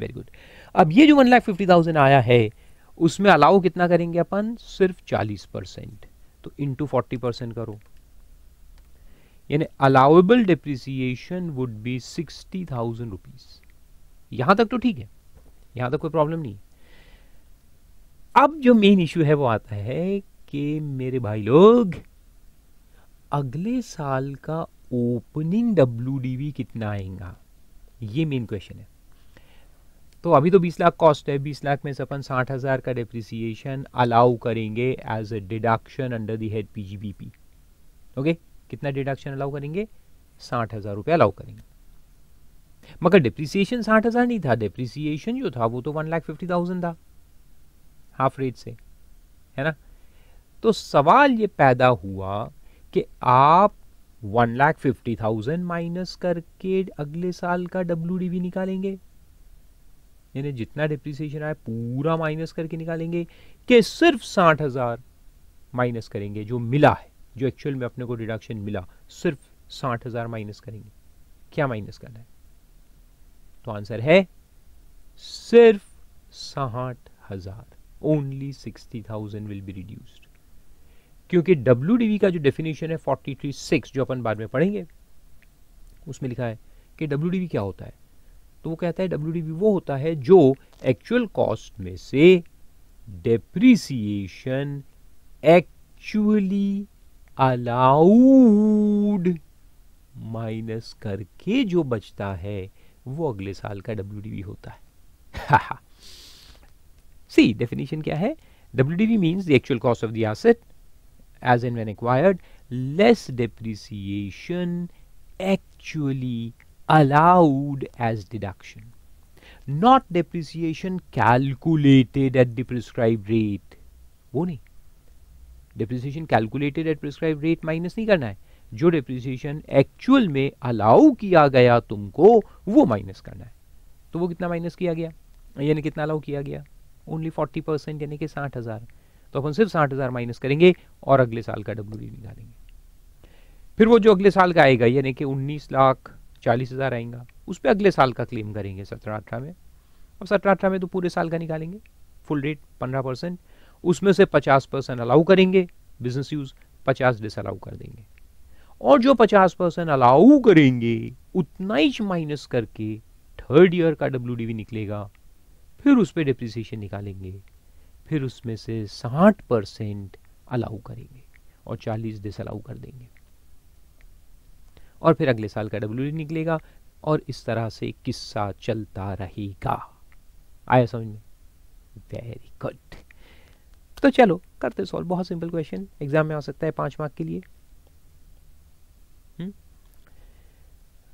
वेरी गुड अब ये जो वन लाख फिफ्टी थाउजेंड आया है उसमें अलाउ कितना करेंगे अपन सिर्फ चालीस परसेंट तो इंटू फोर्टी परसेंट करो यानी allowable depreciation would be sixty thousand rupees यहां तक तो ठीक है यहां तक कोई प्रॉब्लम नहीं अब जो मेन इशू है वो आता है के मेरे भाई लोग अगले साल का ओपनिंग डब्ल्यू कितना आएगा ये मेन क्वेश्चन है तो अभी तो 20 लाख कॉस्ट है 20 लाख में से अपन साठ हज़ार का डिप्रिसिएशन अलाउ करेंगे as a deduction under the head P okay कितना डिडक्शन अलाउ करेंगे साठ हज़ार रुपये अलाउ करेंगे मगर डिप्रिसिएशन साठ हज़ार नहीं था डिप्रिसिएशन जो था वो तो वन लाख फिफ्टी थाउजेंड था हाफ रेट से है ना तो सवाल ये पैदा हुआ कि आप one lakh fifty thousand minus करके अगले साल का डब्ल्यू डी निकालेंगे यानी जितना डिप्रिसिएशन आया पूरा माइनस करके निकालेंगे कि सिर्फ साठ हज़ार माइनस करेंगे जो मिला है जो एक्चुअल में अपने को डिडक्शन मिला सिर्फ साठ हज़ार माइनस करेंगे क्या माइनस करना है तो आंसर है सिर्फ साठ हज़ार only sixty thousand will be reduced क्योंकि डब्ल्यू का जो डेफिनेशन है फोर्टी थ्री सिक्स जो अपन बाद में पढ़ेंगे उसमें लिखा है कि डब्ल्यू क्या होता है तो वो कहता है डब्ल्यू वो होता है जो एक्चुअल कॉस्ट में से डेप्रिसिएशन एक्चुअली अलाउड माइनस करके जो बचता है वो अगले साल का डब्ल्यू होता है सी (laughs) डेफिनेशन क्या है W D V means the actual cost of the asset as and when acquired, less depreciation actually allowed as deduction. Not depreciation calculated at the prescribed rate. वो नहीं depreciation calculated at prescribe rate minus नहीं करना है जो depreciation actual में allow किया गया तुमको वो माइनस करना है तो वो कितना माइनस किया गया यानी कितना अलाउ किया गया ओनली फोर्टी परसेंट यानी कि साठ हज़ार तो अपन सिर्फ साठ हज़ार माइनस करेंगे और अगले साल का डब्ल्यू निकालेंगे फिर वो जो अगले साल का आएगा यानी कि उन्नीस लाख चालीस हज़ार आएगा उस पर अगले साल का क्लेम करेंगे सत्रह अठारह में अब सत्रह अठारह में तो पूरे साल का निकालेंगे फुल रेट पंद्रह परसेंट उसमें से पचास परसेंट अलाउ करेंगे बिजनेस यूज़ पचास डिस अलाउ कर देंगे और जो पचास परसेंट अलाउ करेंगे उतना ही माइनस करके थर्ड ईयर का डब्ल्यू निकलेगा फिर उस पर डिप्रिसिएशन निकालेंगे फिर उसमें से साठ परसेंट अलाउ करेंगे और चालीस दिस अलाउ कर देंगे और फिर अगले साल का डब्ल्यू निकलेगा और इस तरह से किस्सा चलता रहेगा आया समझ में वेरी गुड तो चलो करते सॉल्व बहुत सिंपल क्वेश्चन एग्जाम में आ सकता है पांच मार्क के लिए हुँ? हम्म?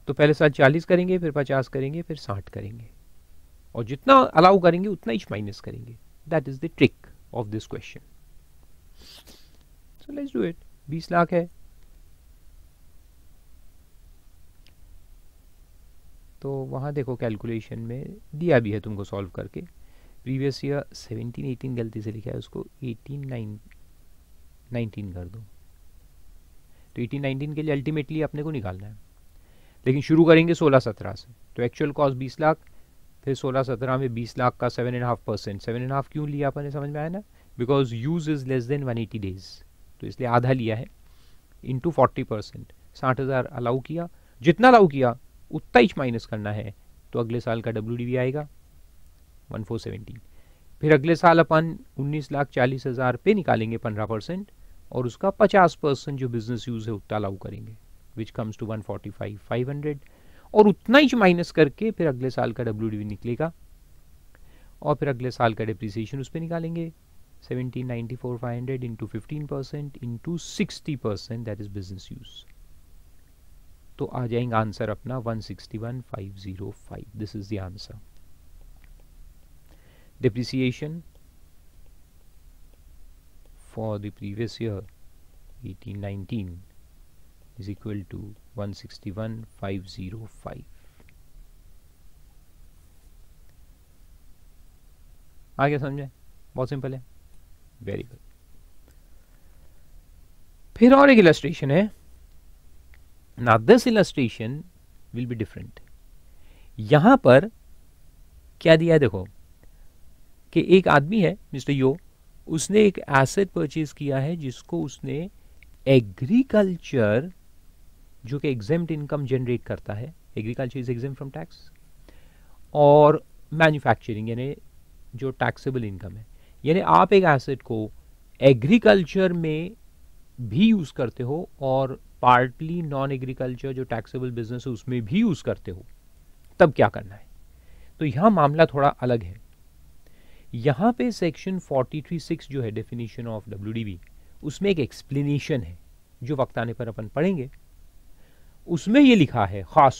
तो पहले साल चालीस करेंगे फिर पचास करेंगे फिर साठ करेंगे और जितना अलाउ करेंगे उतना ही माइनस करेंगे that is the trick of this question so let's do it 20 lakh है तो वहाँ देखो कैलकुलेशन में दिया भी है तुमको सॉल्व करके प्रीवियस ईयर 17 18 गलती से लिखा है उसको 18 9 19 कर दो तो 18 19 के लिए अल्टीमेटली अपने को निकालना है लेकिन शुरू करेंगे 16 17 से तो एक्चुअल कॉस्ट 20 लाख फिर सोलह सत्रह में बीस लाख का seven and half percent seven and half क्यों लिया आपने समझ में आया ना because use is less than one eighty days तो इसलिए आधा लिया है टू फोर्टी परसेंट साठ हज़ार अलाउ किया जितना अलाउ किया उतना ही माइनस करना है तो अगले साल का डब्ल्यू आएगा वन फोर सेवेंटीन फिर अगले साल अपन उन्नीस लाख चालीस हज़ार पे निकालेंगे पंद्रह परसेंट और उसका पचास परसेंट जो बिजनेस यूज़ है उतना अलाउ करेंगे which comes to one forty five five hundred और उतना ही माइनस करके फिर अगले साल का डब्ल्यू निकलेगा और फिर अगले साल का डिप्रिसिएशन उस पर निकालेंगे seventeen ninety four five hundred into fifteen percent into sixty percent that is business use तो आ जाएंगे आंसर अपना one sixty one five zero five this is the answer for the previous year eighteen nineteen is equal to 161505 आ गया समझे बहुत simple है very good फिर और एक इलस्ट्रेशन है ना this illustration will be different यहां पर क्या दिया है देखो कि एक आदमी है मिस्टर यो उसने एक एसेट परचेज किया है जिसको उसने एग्रीकल्चर जो कि एग्जाम इनकम जनरेट करता है agriculture is exempt from tax और मैन्युफैक्चरिंग यानी जो टैक्सेबल इनकम है यानी आप एक एसेट को एग्रीकल्चर में भी यूज़ करते हो और पार्टली नॉन एग्रीकल्चर जो टैक्सेबल बिजनेस है उसमें भी यूज़ करते हो तब क्या करना है तो यहाँ मामला थोड़ा अलग है यहाँ पे सेक्शन 436 जो है डेफिनेशन ऑफ डब्ल्यू उसमें एक एक्सप्लेनेशन है जो वक्त आने पर अपन पढ़ेंगे उसमें ये लिखा है ख़ास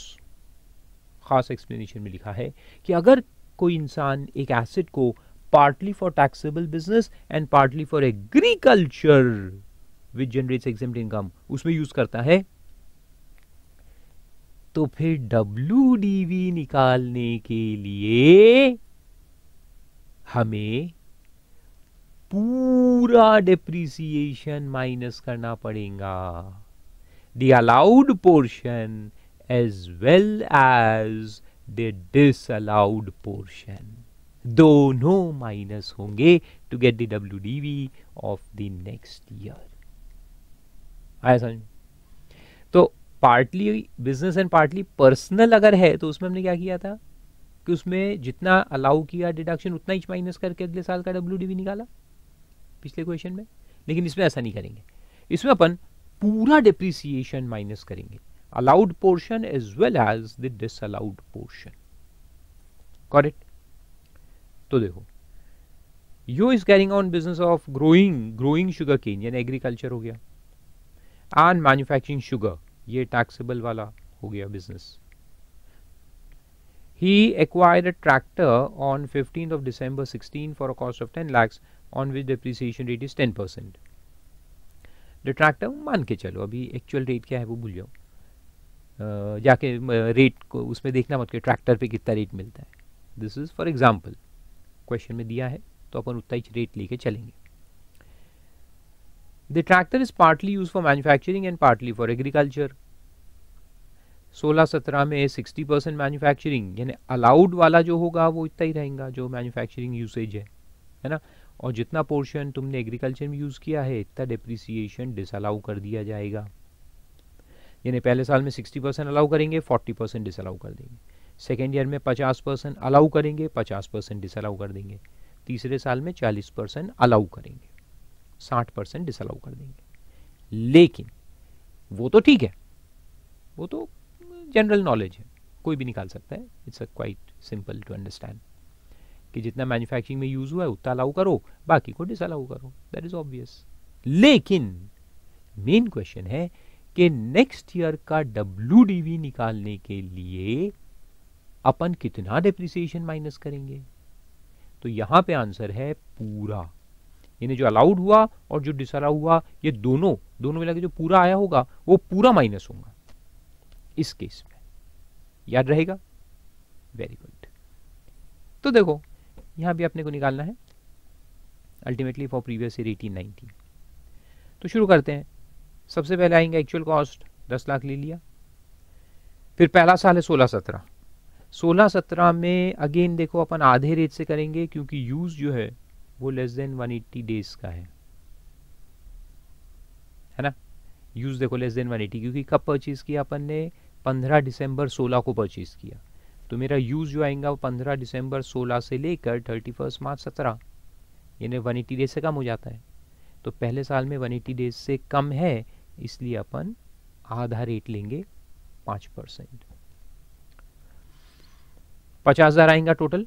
ख़ास एक्सप्लेनेशन में लिखा है कि अगर कोई इंसान एक एसेट को partly for taxable business and partly for agriculture which generate exempt income उसमें यूज करता है तो फिर डब्ल्यू निकालने के लिए हमें पूरा डिप्रिसिएशन माइनस करना पड़ेगा the allowed portion as well as the disallowed portion. दोनों माइनस होंगे to get W W D V of the next year आया समझ तो partly business and partly personal अगर है तो उसमें हमने क्या किया था कि उसमें जितना अलाउ किया डिडक्शन उतना ही माइनस करके अगले साल का डब्ल्यू निकाला पिछले क्वेश्चन में लेकिन इसमें ऐसा नहीं करेंगे इसमें अपन पूरा डिप्रिसिएशन माइनस करेंगे allowed portion as well as the disallowed portion correct तो देखो U is carrying on business of growing growing sugar cane यानी एग्रीकल्चर हो गया एंड मैन्युफैक्चरिंग शुगर ये टैक्सेबल वाला हो गया बिजनेस ही acquire a tractor on fifteen of December sixteen for a cost of ten lakhs on which depreciation rate is ten percent the tractor मान के चलो अभी एक्चुअल रेट क्या है वो भूल जाओ जाके रेट को उसमें देखना मत कि ट्रैक्टर पे कितना रेट मिलता है this is for example question में दिया है तो अपन उतना ही रेट लेके चलेंगे the tractor is partly use for manufacturing and partly for agriculture 16-17 में 60 परसेंट मैन्युफैक्चरिंग यानी अलाउड वाला जो होगा वो इतना ही रहेगा जो मैन्युफैक्चरिंग यूसेज है है ना और जितना पोर्शन तुमने एग्रीकल्चर में यूज़ किया है इतना डिप्रिसिएशन डिसअलाउ कर दिया जाएगा यानी पहले साल में सिक्सटी परसेंट अलाउ करेंगे फोर्टी परसेंट डिसअलाउ कर देंगे सेकेंड ईयर में पचास परसेंट अलाउ करेंगे पचास परसेंट डिसअलाउ कर देंगे तीसरे साल में चालीस परसेंट अलाउ करेंगे साठ परसेंट डिसअलाउ कर देंगे लेकिन वो तो ठीक है वो तो जनरल नॉलेज है कोई भी निकाल सकता है it's a quite simple to understand कि जितना मैन्युफैक्चरिंग में यूज़ हुआ है उतना अलाउ करो बाकी को डिसअलाउ करो दैट इज़ ऑब्वियस लेकिन मेन क्वेश्चन है कि नेक्स्ट ईयर का डब्ल्यू निकालने के लिए अपन कितना डिप्रिसिएशन माइनस करेंगे तो यहां पे आंसर है पूरा यानी जो अलाउड हुआ और जो डिसअलाउ हुआ ये दोनों दोनों मिला के जो पूरा आया होगा वो पूरा माइनस होगा इस केस में याद रहेगा वेरी गुड तो देखो यहाँ भी अपने को निकालना है ultimately for previous year eighteen nineteen तो शुरू करते हैं सबसे पहले आएंगे एक्चुअल कॉस्ट दस लाख ले लिया फिर पहला साल है सोलह सत्रह सोलह सत्रह में अगेन देखो अपन आधे रेट से करेंगे क्योंकि यूज़ जो है वो less than one eighty days का है है ना यूज़ देखो लेस देन वन एट्टी क्योंकि कब परचेज़ किया अपन ने पंद्रह दिसंबर सोलह को परचेज़ किया तो मेरा यूज़ जो आएगा वो पंद्रह दिसंबर सोलह से लेकर थर्टी फर्स्ट मार्च सत्रह यानी वन एटी डेज से कम हो जाता है तो पहले साल में वन एटी डेज से कम है इसलिए अपन आधा रेट लेंगे पाँच परसेंट पचास हज़ार आएगा टोटल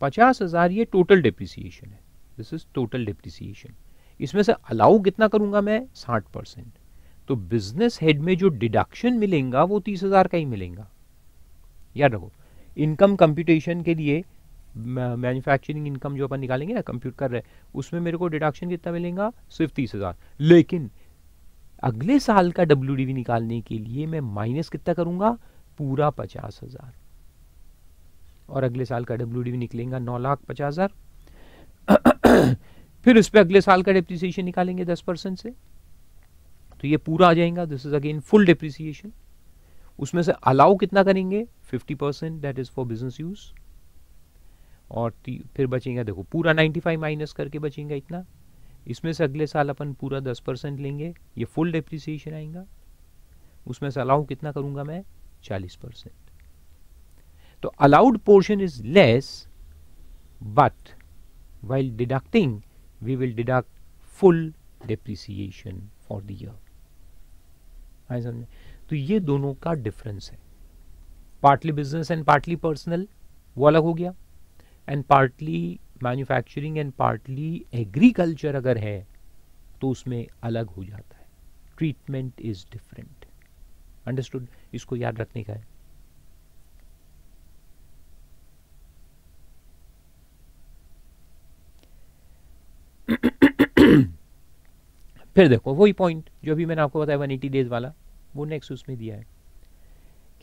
पचास हज़ार ये टोटल डिप्रिसिएशन है दिस इज़ टोटल डिप्रिसिएशन इसमें से अलाउ कितना करूँगा मैं साठ परसेंट तो बिजनेस हेड में जो डिडक्शन मिलेगा वो तीस हज़ार का ही मिलेगा याद रखो इनकम कंप्यूटेशन के लिए मैन्युफैक्चरिंग इनकम जो अपन निकालेंगे ना कंप्यूट कर रहे हैं उसमें मेरे को डिडक्शन कितना मिलेगा सिर्फ तीस हज़ार लेकिन अगले साल का डब्ल्यू निकालने के लिए मैं माइनस कितना करूँगा पूरा पचास हज़ार और अगले साल का डब्ल्यू निकलेगा नौ लाख पचास हज़ार फिर उस पर अगले साल का डिप्रिसिएशन निकालेंगे दस परसेंट से तो ये पूरा आ जाएगा this is again full depreciation उसमें से अलाउ कितना करेंगे fifty percent that is for business use और फिर बचेगा देखो पूरा नाइन्टी फाइव माइनस करके बचेगा इतना इसमें से अगले साल अपन पूरा दस परसेंट लेंगे ये फुल डिप्रिसिएशन आएगा उसमें से अलाउ कितना करूंगा मैं चालीस परसेंट तो allowed portion is less but while deducting we will deduct full depreciation for the year हाँ समझे तो ये दोनों का डिफरेंस है partly business and partly personal वो अलग हो गया and partly manufacturing and partly agriculture अगर है तो उसमें अलग हो जाता है ट्रीटमेंट इज डिफरेंट अंडरस्टूड इसको याद रखने का है फिर देखो वही पॉइंट जो अभी मैंने आपको बताया 180 डेज वाला वो नेक्स्ट उसमें दिया है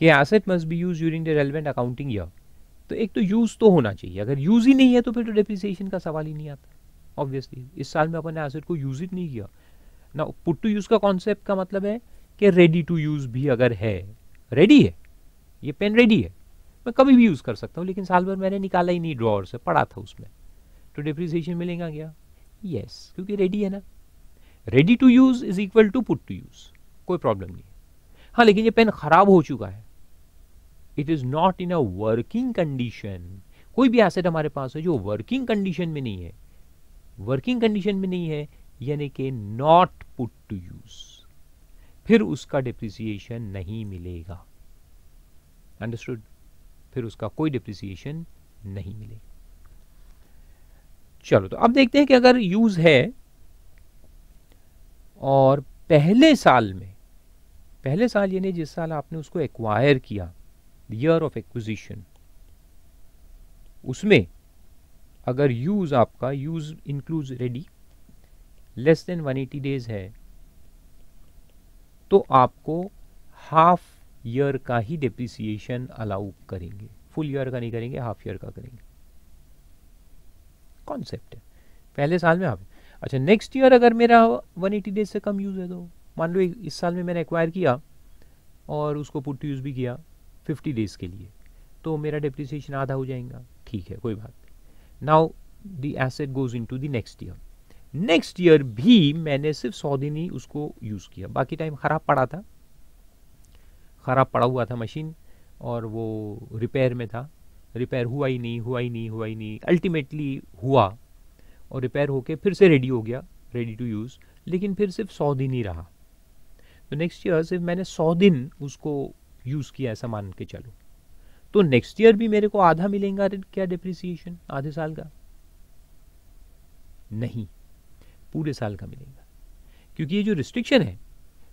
कि asset must be use during the relevant accounting year तो एक तो यूज़ तो होना चाहिए अगर यूज़ ही नहीं है तो फिर तो डिप्रिसिएशन का सवाल ही नहीं आता ऑब्वियसली इस साल में अपन ने एसेट को यूज़ ही नहीं किया ना पुट टू यूज़ का कॉन्सेप्ट का मतलब है कि रेडी टू यूज़ भी अगर है रेडी है ये पेन रेडी है मैं कभी भी यूज़ कर सकता हूँ लेकिन साल भर मैंने निकाला ही नहीं ड्रॉर से पड़ा था उसमें तो डिप्रिसिएशन मिलेगा क्या येस yes, क्योंकि रेडी है ना ready to use is equal to put to use कोई प्रॉब्लम नहीं हाँ लेकिन ये पेन ख़राब हो चुका है it is not in a working condition कोई भी एसेट हमारे पास है जो वर्किंग कंडीशन में नहीं है वर्किंग कंडीशन में नहीं है यानी कि नॉट पुट टू यूज फिर उसका डिप्रिसिएशन नहीं मिलेगा अंडरस्टूड फिर उसका कोई डिप्रिसिएशन नहीं मिलेगा चलो तो अब देखते हैं कि अगर यूज है और पहले साल में पहले साल यानी जिस साल आपने उसको एक्वायर किया द ईयर ऑफ एक्विजिशन उसमें अगर यूज़ आपका use includes ready less than 180 days है तो आपको हाफ ईयर का ही डिप्रिसिएशन अलाउ करेंगे फुल ईयर का नहीं करेंगे हाफ ईयर का करेंगे कॉन्सेप्ट है पहले साल में हाफ अच्छा नेक्स्ट ईयर अगर मेरा 180 डेज से कम यूज़ है तो मान लो इस साल में मैंने एक्वायर किया और उसको पुट यूज़ भी किया फिफ्टी डेज़ के लिए तो मेरा डिप्रिसिएशन आधा हो जाएगा ठीक है कोई बात नहीं now the asset goes into the next year next year भी मैंने सिर्फ सौ दिन ही उसको यूज़ किया बाकी टाइम ख़राब पड़ा था ख़राब पड़ा हुआ था मशीन और वो रिपेयर में था रिपेयर हुआ ही नहीं हुआ ही नहीं हुआ ही नहीं अल्टीमेटली हुआ और रिपेयर होके फिर से रेडी हो गया रेडी टू यूज़ लेकिन फिर सिर्फ सौ दिन ही रहा तो नेक्स्ट ईयर सिर्फ मैंने सौ दिन उसको यूज़ किया ऐसा मान के चलो तो नेक्स्ट ईयर भी मेरे को आधा मिलेगा क्या डिप्रिसिएशन आधे साल का नहीं पूरे साल का मिलेगा क्योंकि ये जो रिस्ट्रिक्शन है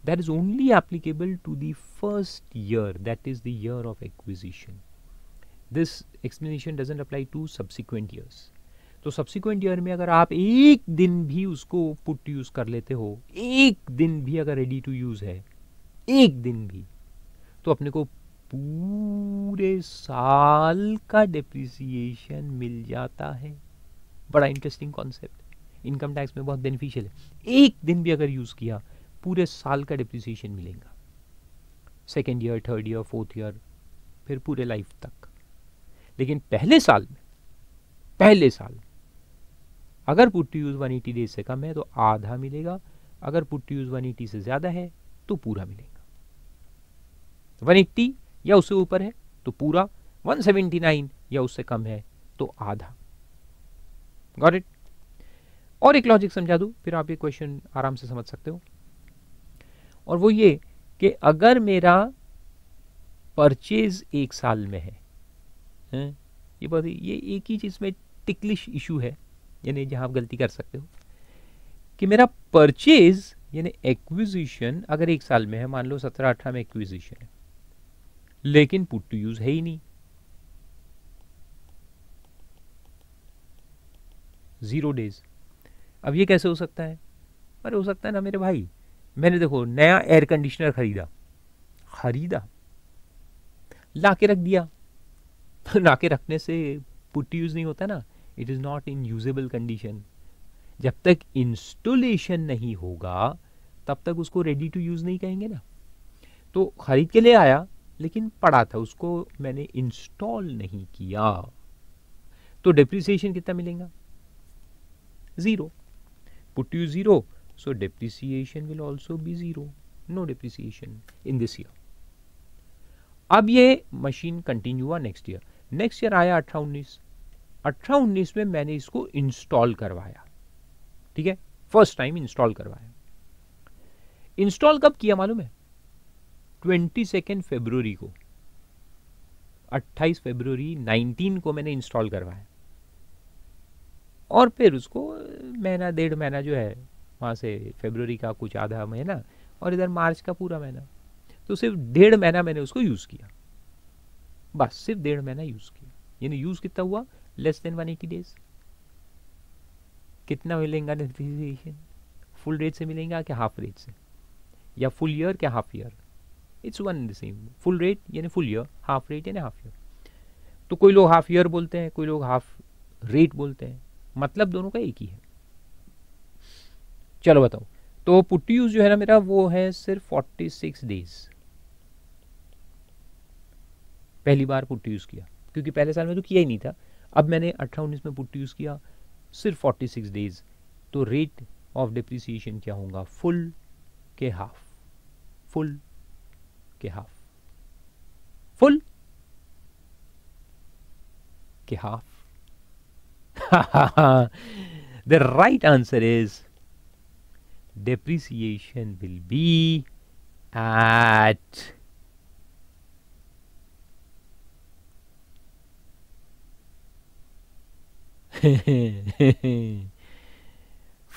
that is only applicable to the first year that is the year of acquisition this explanation doesn't apply to subsequent years तो सब्सिक्वेंट ईयर में अगर आप एक दिन भी उसको पुट यूज़ कर लेते हो एक दिन भी अगर रेडी टू यूज़ है एक दिन भी तो अपने को पूरे साल का डिप्रिसिएशन मिल जाता है बड़ा इंटरेस्टिंग कॉन्सेप्ट इनकम टैक्स में बहुत बेनिफिशियल है एक दिन भी अगर यूज़ किया पूरे साल का डिप्रिसिएशन मिलेगा second year third year fourth year फिर पूरे लाइफ तक लेकिन पहले साल में पहले साल अगर put use one eighty days से कम है तो आधा मिलेगा अगर पुट यूज़ वन एटी से ज़्यादा है तो पूरा मिलेगा वन एट्टी या उससे ऊपर है तो पूरा वन सेवेंटी नाइन या उससे कम है तो आधा गॉट इट और एक लॉजिक समझा दू फिर आप ये क्वेश्चन आराम से समझ सकते हो और वो ये कि अगर मेरा परचेज एक साल में है, है? ये बहुत ये एक ही चीज़ में टिकलिश इशू है यानी जहां आप गलती कर सकते हो कि मेरा परचेज यानी एक्विजिशन अगर एक साल में है मान लो सत्रह अठारह में एक्विजिशन है लेकिन पुट टू यूज है ही नहीं जीरो डेज अब ये कैसे हो सकता है अरे हो सकता है ना मेरे भाई मैंने देखो नया एयर कंडीशनर खरीदा खरीदा ला के रख दिया (laughs) ला के रखने से पुट यूज़ नहीं होता ना it is not in usable condition जब तक इंस्टॉलेशन नहीं होगा तब तक उसको रेडी टू यूज़ नहीं कहेंगे ना तो ख़रीद के ले आया लेकिन पड़ा था उसको मैंने इंस्टॉल नहीं किया तो डिप्रिसिएशन कितना मिलेगा zero put you zero so depreciation will also be zero no depreciation in this year अब ये मशीन कंटिन्यू हुआ नेक्स्ट ईयर नेक्स्ट ईयर आया अठारह उन्नीस अठारह उन्नीस में मैंने इसको इंस्टॉल करवाया ठीक है फर्स्ट टाइम इंस्टॉल करवाया इंस्टॉल कब किया मालूम है ट्वेंटी सेकेंड फेबररी को अट्ठाईस फेबररी नाइनटीन को मैंने इंस्टॉल करवाया और फिर उसको महीना डेढ़ महीना जो है वहाँ से फेबररी का कुछ आधा महीना और इधर मार्च का पूरा महीना तो सिर्फ डेढ़ महीना मैंने उसको यूज़ किया बस सिर्फ डेढ़ महीना यूज़ किया यानी यूज़ कितना हुआ less than one eighty days कितना मिलेगा नोटिफिकेशन फुल रेट से मिलेगा कि हाफ रेट से या फुल ईयर क्या half year it's one the same full rate यानी फुल ईयर हाफ रेट यानी हाफ ईयर तो कोई लोग हाफ ईयर बोलते हैं कोई लोग हाफ रेट बोलते हैं मतलब दोनों का एक ही है चलो बताओ तो पुट्टी यूज जो है ना मेरा वो है सिर्फ फोर्टी सिक्स डेज पहली बार पुट्टी यूज़ किया क्योंकि पहले साल में तो किया ही नहीं था अब मैंने अठारह उन्नीस में पुट्टी यूज़ किया सिर्फ फोर्टी सिक्स डेज तो रेट ऑफ डिप्रिसिएशन क्या होगा फुल के हाफ फुल के हाफ फुल के half the right answer is depreciation will be at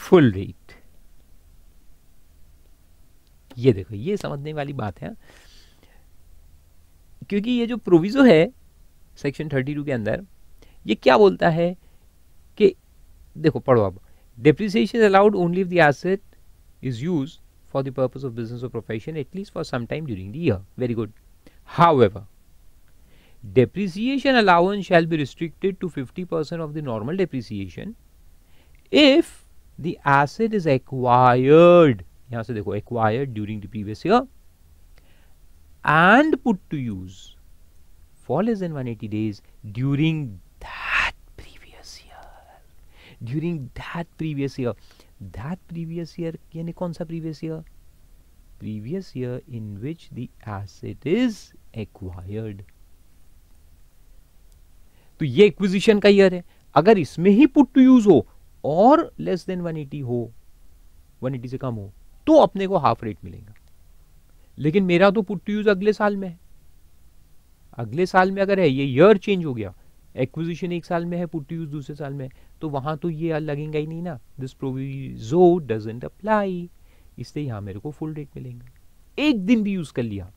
full rate ये देखो ये समझने वाली बात है हाँ? क्योंकि ये जो प्रोविज़ो है सेक्शन थर्टी टू के अंदर ये क्या बोलता है कि देखो पढ़ो अब depreciation allowed only if the asset is use for the purpose of business और profession at least for some time during the year very good however allowance shall be restricted to fifty percent of the normal depreciation if the asset is acquired यहां से देखो acquired during the previous year and put to use for less than 180 days during that previous year during that previous year that previous year yani kaun sa previous year previous year in which the asset is acquired तो ये acquisition का year है अगर इसमें ही put to use हो और less than 180 हो 180 से कम हो तो अपने को हाफ रेट मिलेगा लेकिन मेरा तो पुट टू यूज अगले साल में है अगले साल में अगर है ये ईयर चेंज हो गया एक्विजिशन एक साल में है पुट टू यूज दूसरे साल में तो वहां तो ये लगेगा ही नहीं ना दिस प्रोविजो डजेंट अप्लाई इसलिए यहां मेरे को फुल रेट मिलेंगे एक दिन भी यूज कर लिया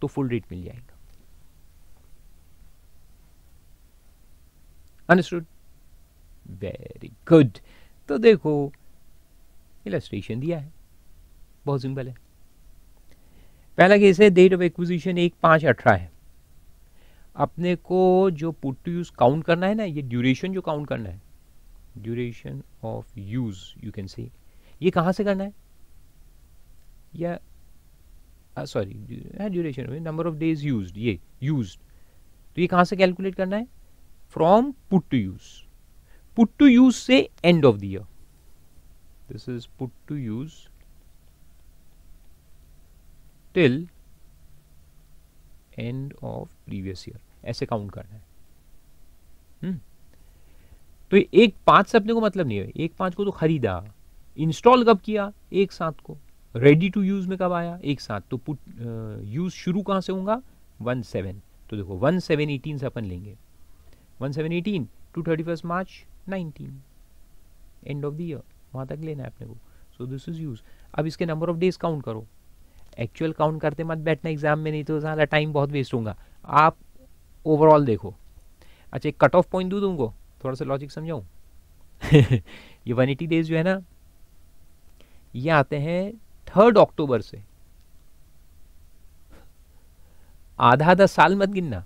तो फुल रेट मिल जाएगा अनस्टूड वेरी गुड तो देखो इलस्ट्रेशन दिया है बहुत सिंपल है पहला केस है डेट ऑफ एक्विजिशन एक पाँच अठारह है अपने को जो पुट टू यूज़ काउंट करना है ना ये ड्यूरेशन जो काउंट करना है duration of use you can see ये कहाँ से करना है या sorry duration number of days use ये यूज तो ये कहाँ से कैलकुलेट करना है from put to use put to use से end of the year this is put to use till end of previous year ऐसे काउंट करना है हुँ? हम्म। तो एक पांच से अपने को मतलब नहीं है एक पांच को तो खरीदा इंस्टॉल कब किया एक साथ को रेडी टू यूज में कब आया एक साथ तो पुट यूज शुरू कहां से होगा वन सेवन तो देखो वन सेवन एटीन से अपन लेंगे one seven eighteen to thirty first March nineteen end of the year वहां तक लेना है अपने को सो दिस इज यूज अब इसके नंबर ऑफ डेज काउंट करो एक्चुअल काउंट करते मत बैठना एग्जाम में नहीं तो सारा टाइम बहुत वेस्ट होगा आप ओवरऑल देखो अच्छा एक कट ऑफ पॉइंट दू दूंगो थोड़ा सा लॉजिक समझाऊँ (laughs) ये वन एटी डेज जो है ना ये आते हैं थर्ड अक्टूबर से आधा आधा साल मत गिनना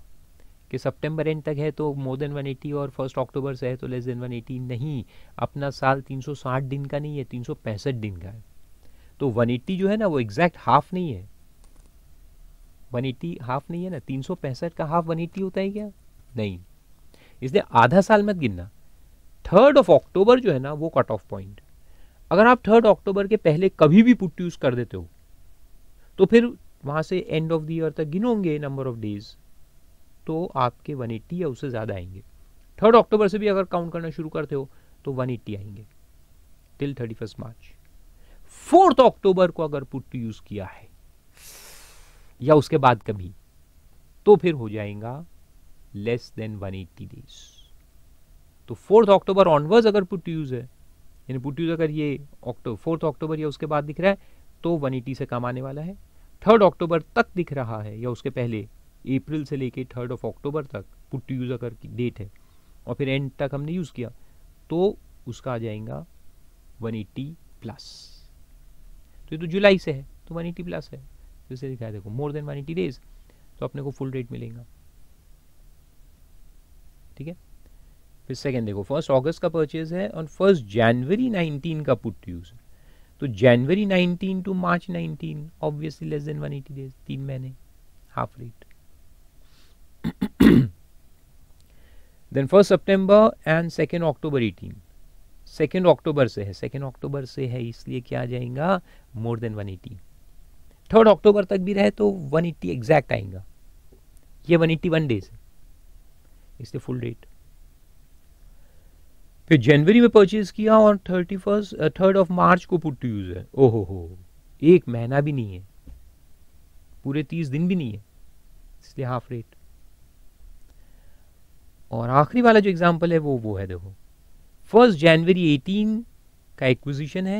कि सितंबर एंड तक है तो मोर देन वन एटी और फर्स्ट अक्टूबर से है तो लेस देन वन एटी नहीं अपना साल तीन सौ साठ दिन का नहीं है तीन सौ पैंसठ दिन का है तो 180 जो है ना वो एग्जैक्ट हाफ नहीं है 180 हाफ नहीं है ना तीन का हाफ 180 होता है क्या नहीं इसलिए आधा साल मत गिनना थर्ड ऑफ अक्टूबर जो है ना वो कट ऑफ पॉइंट अगर आप थर्ड अक्टूबर के पहले कभी भी पुट यूज कर देते हो तो फिर वहां से एंड ऑफ द ईयर तक गिनोगे नंबर ऑफ डेज तो आपके 180 या उससे ज़्यादा आएंगे थर्ड अक्टूबर से भी अगर काउंट करना शुरू करते हो तो 180 आएंगे till thirty March fourth October को अगर पुट यूज किया है या उसके बाद कभी तो फिर हो जाएगा लेस देन 180 डेज तो फोर्थ अक्टूबर ऑनवर्स अगर पुट यूज है यानी पुट यूज अगर ये फोर्थ अक्टूबर या उसके बाद दिख रहा है तो 180 से कम आने वाला है थर्ड अक्टूबर तक दिख रहा है या उसके पहले अप्रैल से लेके थर्ड ऑफ अक्टूबर तक पुट यूज अगर डेट है और फिर एंड तक हमने यूज़ किया तो उसका आ जाएगा 180 प्लस तो ये तो जुलाई से है तो वन एटी प्लस है तो इसे दिखाया देखो more than one eighty days तो अपने को फुल रेट मिलेगा ठीक है फिर सेकेंड देखो फर्स्ट अगस्त का परचेज है और फर्स्ट जनवरी नाइनटीन का पुट यूज तो January nineteen to March nineteen obviously less than one eighty days तीन महीने half rate then first September and second October eighteen second October से है सेकेंड अक्टूबर से है इसलिए क्या आ जाएगा more than one eighty third October तक भी रहे तो एट्टी एग्जैक्ट आएगा ये एट्टी वन डेज है द फुल डेट फिर जनवरी में परचेज किया और thirty first third of March को पुट टू यूज है ओहो हो एक महीना भी नहीं है पूरे तीस दिन भी नहीं है इसलिए हाफ रेट और आखिरी वाला जो एग्जाम्पल है वो वो है देखो फर्स्ट जनवरी 18 का एक्विजिशन है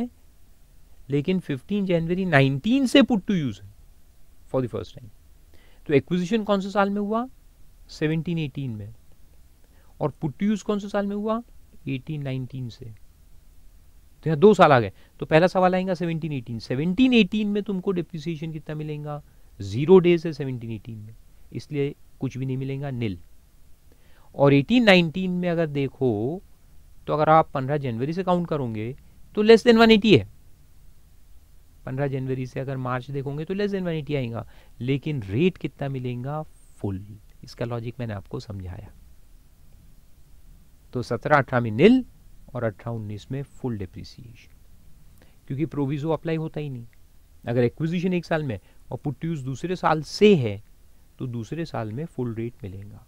लेकिन 15 जनवरी 19 से पुट टू यूज है फॉर द फर्स्ट टाइम तो एक्विजिशन कौन से साल में हुआ 17 18 में और पुट टू यूज कौन से साल में हुआ 18 19 से तो यहाँ दो साल आ गए तो पहला सवाल आएगा 17 18 17 18 में तुमको डिप्रिसिएशन कितना मिलेगा जीरो डेज है सेवनटीन एटीन में इसलिए कुछ भी नहीं मिलेगा नील और एटीन नाइनटीन में अगर देखो तो अगर आप पंद्रह जनवरी से काउंट करोगे तो लेस देन वन एटी है पंद्रह जनवरी से अगर मार्च देखोगे तो लेस देन वन एटी आएगा लेकिन रेट कितना मिलेगा फुल इसका लॉजिक मैंने आपको समझाया तो सत्रह अठारह में नील और अठारह उन्नीस में फुल डिप्रिसिएशन क्योंकि प्रोविजो अप्लाई होता ही नहीं अगर एक्विजिशन एक साल में और पुट दूसरे साल से है तो दूसरे साल में फुल रेट मिलेगा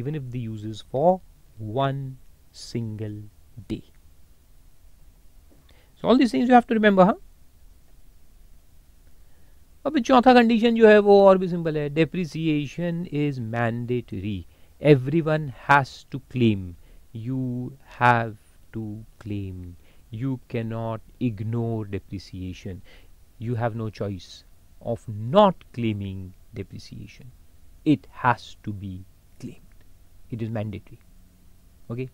even if the use is for one single day. So all these things you have to remember, huh? अब चौथा कंडीशन जो है वो और भी सिंपल है depreciation is mandatory everyone has to claim you have to claim cannot ignore depreciation you have no choice of not claiming depreciation it has to be claimed it is mandatory okay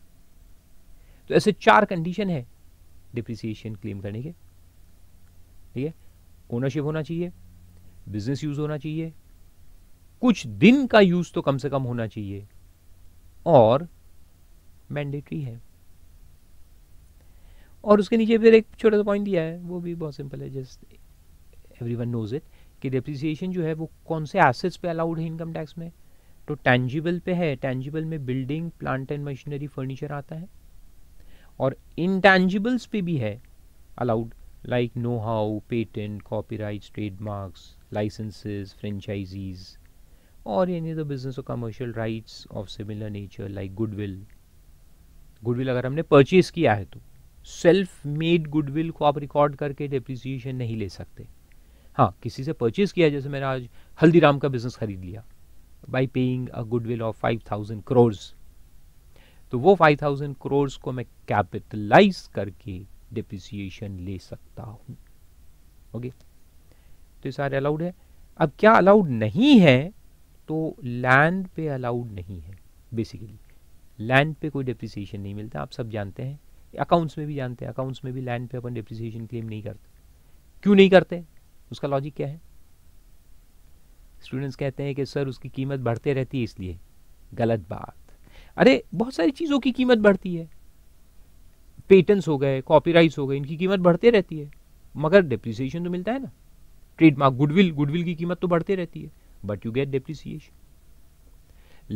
तो ऐसे चार condition है depreciation claim करने के ठीक है ownership होना चाहिए बिजनेस यूज होना चाहिए कुछ दिन का यूज तो कम से कम होना चाहिए और मैंडेटरी है और उसके नीचे फिर एक छोटा सा पॉइंट दिया है वो भी बहुत सिंपल है just everyone knows it कि डिप्रिसिएशन जो है वो कौन से एसेट्स पे अलाउड है इनकम टैक्स में तो टेंजिबल पे है टेंजिबल में building plant and machinery furniture आता है और इंटेंजिबल्स पे भी है allowed like know how patent copyright trademarks licences franchises और यानी द बिजनेस और commercial rights of similar nature like goodwill goodwill अगर हमने परचेज किया है तो सेल्फ मेड गुडविल को आप रिकॉर्ड करके डिप्रिसिएशन नहीं ले सकते हाँ किसी से परचेज किया जैसे मैंने आज हल्दीराम का बिजनेस खरीद लिया by paying a goodwill of five thousand crores तो वो 5000 करोड़ को मैं कैपिटलाइज करके डिप्रिसिएशन ले सकता हूं ओके तो ये सारे अलाउड है अब क्या अलाउड नहीं है तो लैंड पे अलाउड नहीं है बेसिकली लैंड पे कोई डिप्रिसिएशन नहीं मिलता आप सब जानते हैं अकाउंट्स में भी जानते हैं अकाउंट्स में भी लैंड पे अपन डिप्रिसिएशन क्लेम नहीं करते क्यों नहीं करते उसका लॉजिक क्या है स्टूडेंट्स कहते हैं कि सर उसकी कीमत बढ़ते रहती है इसलिए गलत बात अरे बहुत सारी चीज़ों की कीमत बढ़ती है पेटेंट्स हो गए कॉपीराइट्स हो गए इनकी कीमत बढ़ते रहती है मगर डिप्रिसिएशन तो मिलता है ना ट्रेडमार्क गुडविल गुडविल की कीमत तो बढ़ते रहती है but you get depreciation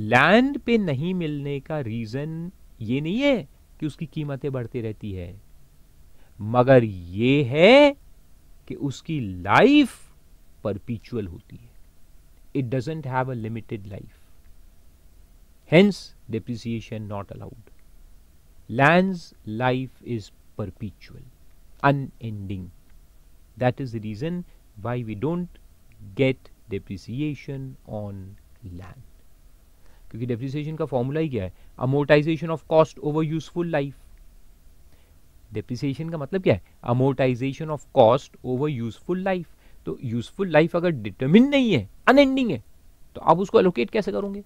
land पे नहीं मिलने का रीज़न ये नहीं है कि उसकी कीमतें बढ़ती रहती है मगर ये है कि उसकी लाइफ परपीचुअल होती है it doesn't have a limited life hence depreciation not allowed land's life is perpetual unending that is the reason why we don't get depreciation on land क्योंकि डेप्रिसिएशन का फॉर्मूला ही क्या है amortisation of cost over useful life depreciation का मतलब क्या है amortisation of cost over useful life तो यूजफुल लाइफ अगर डिटर्मिन नहीं है अनएंडिंग है तो आप उसको एलोकेट कैसे करोगे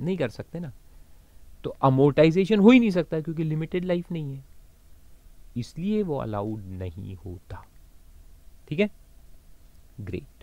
नहीं कर सकते ना तो अमोटाइजेशन हो ही नहीं सकता क्योंकि लिमिटेड लाइफ नहीं है इसलिए वो अलाउड नहीं होता ठीक है ग्रेट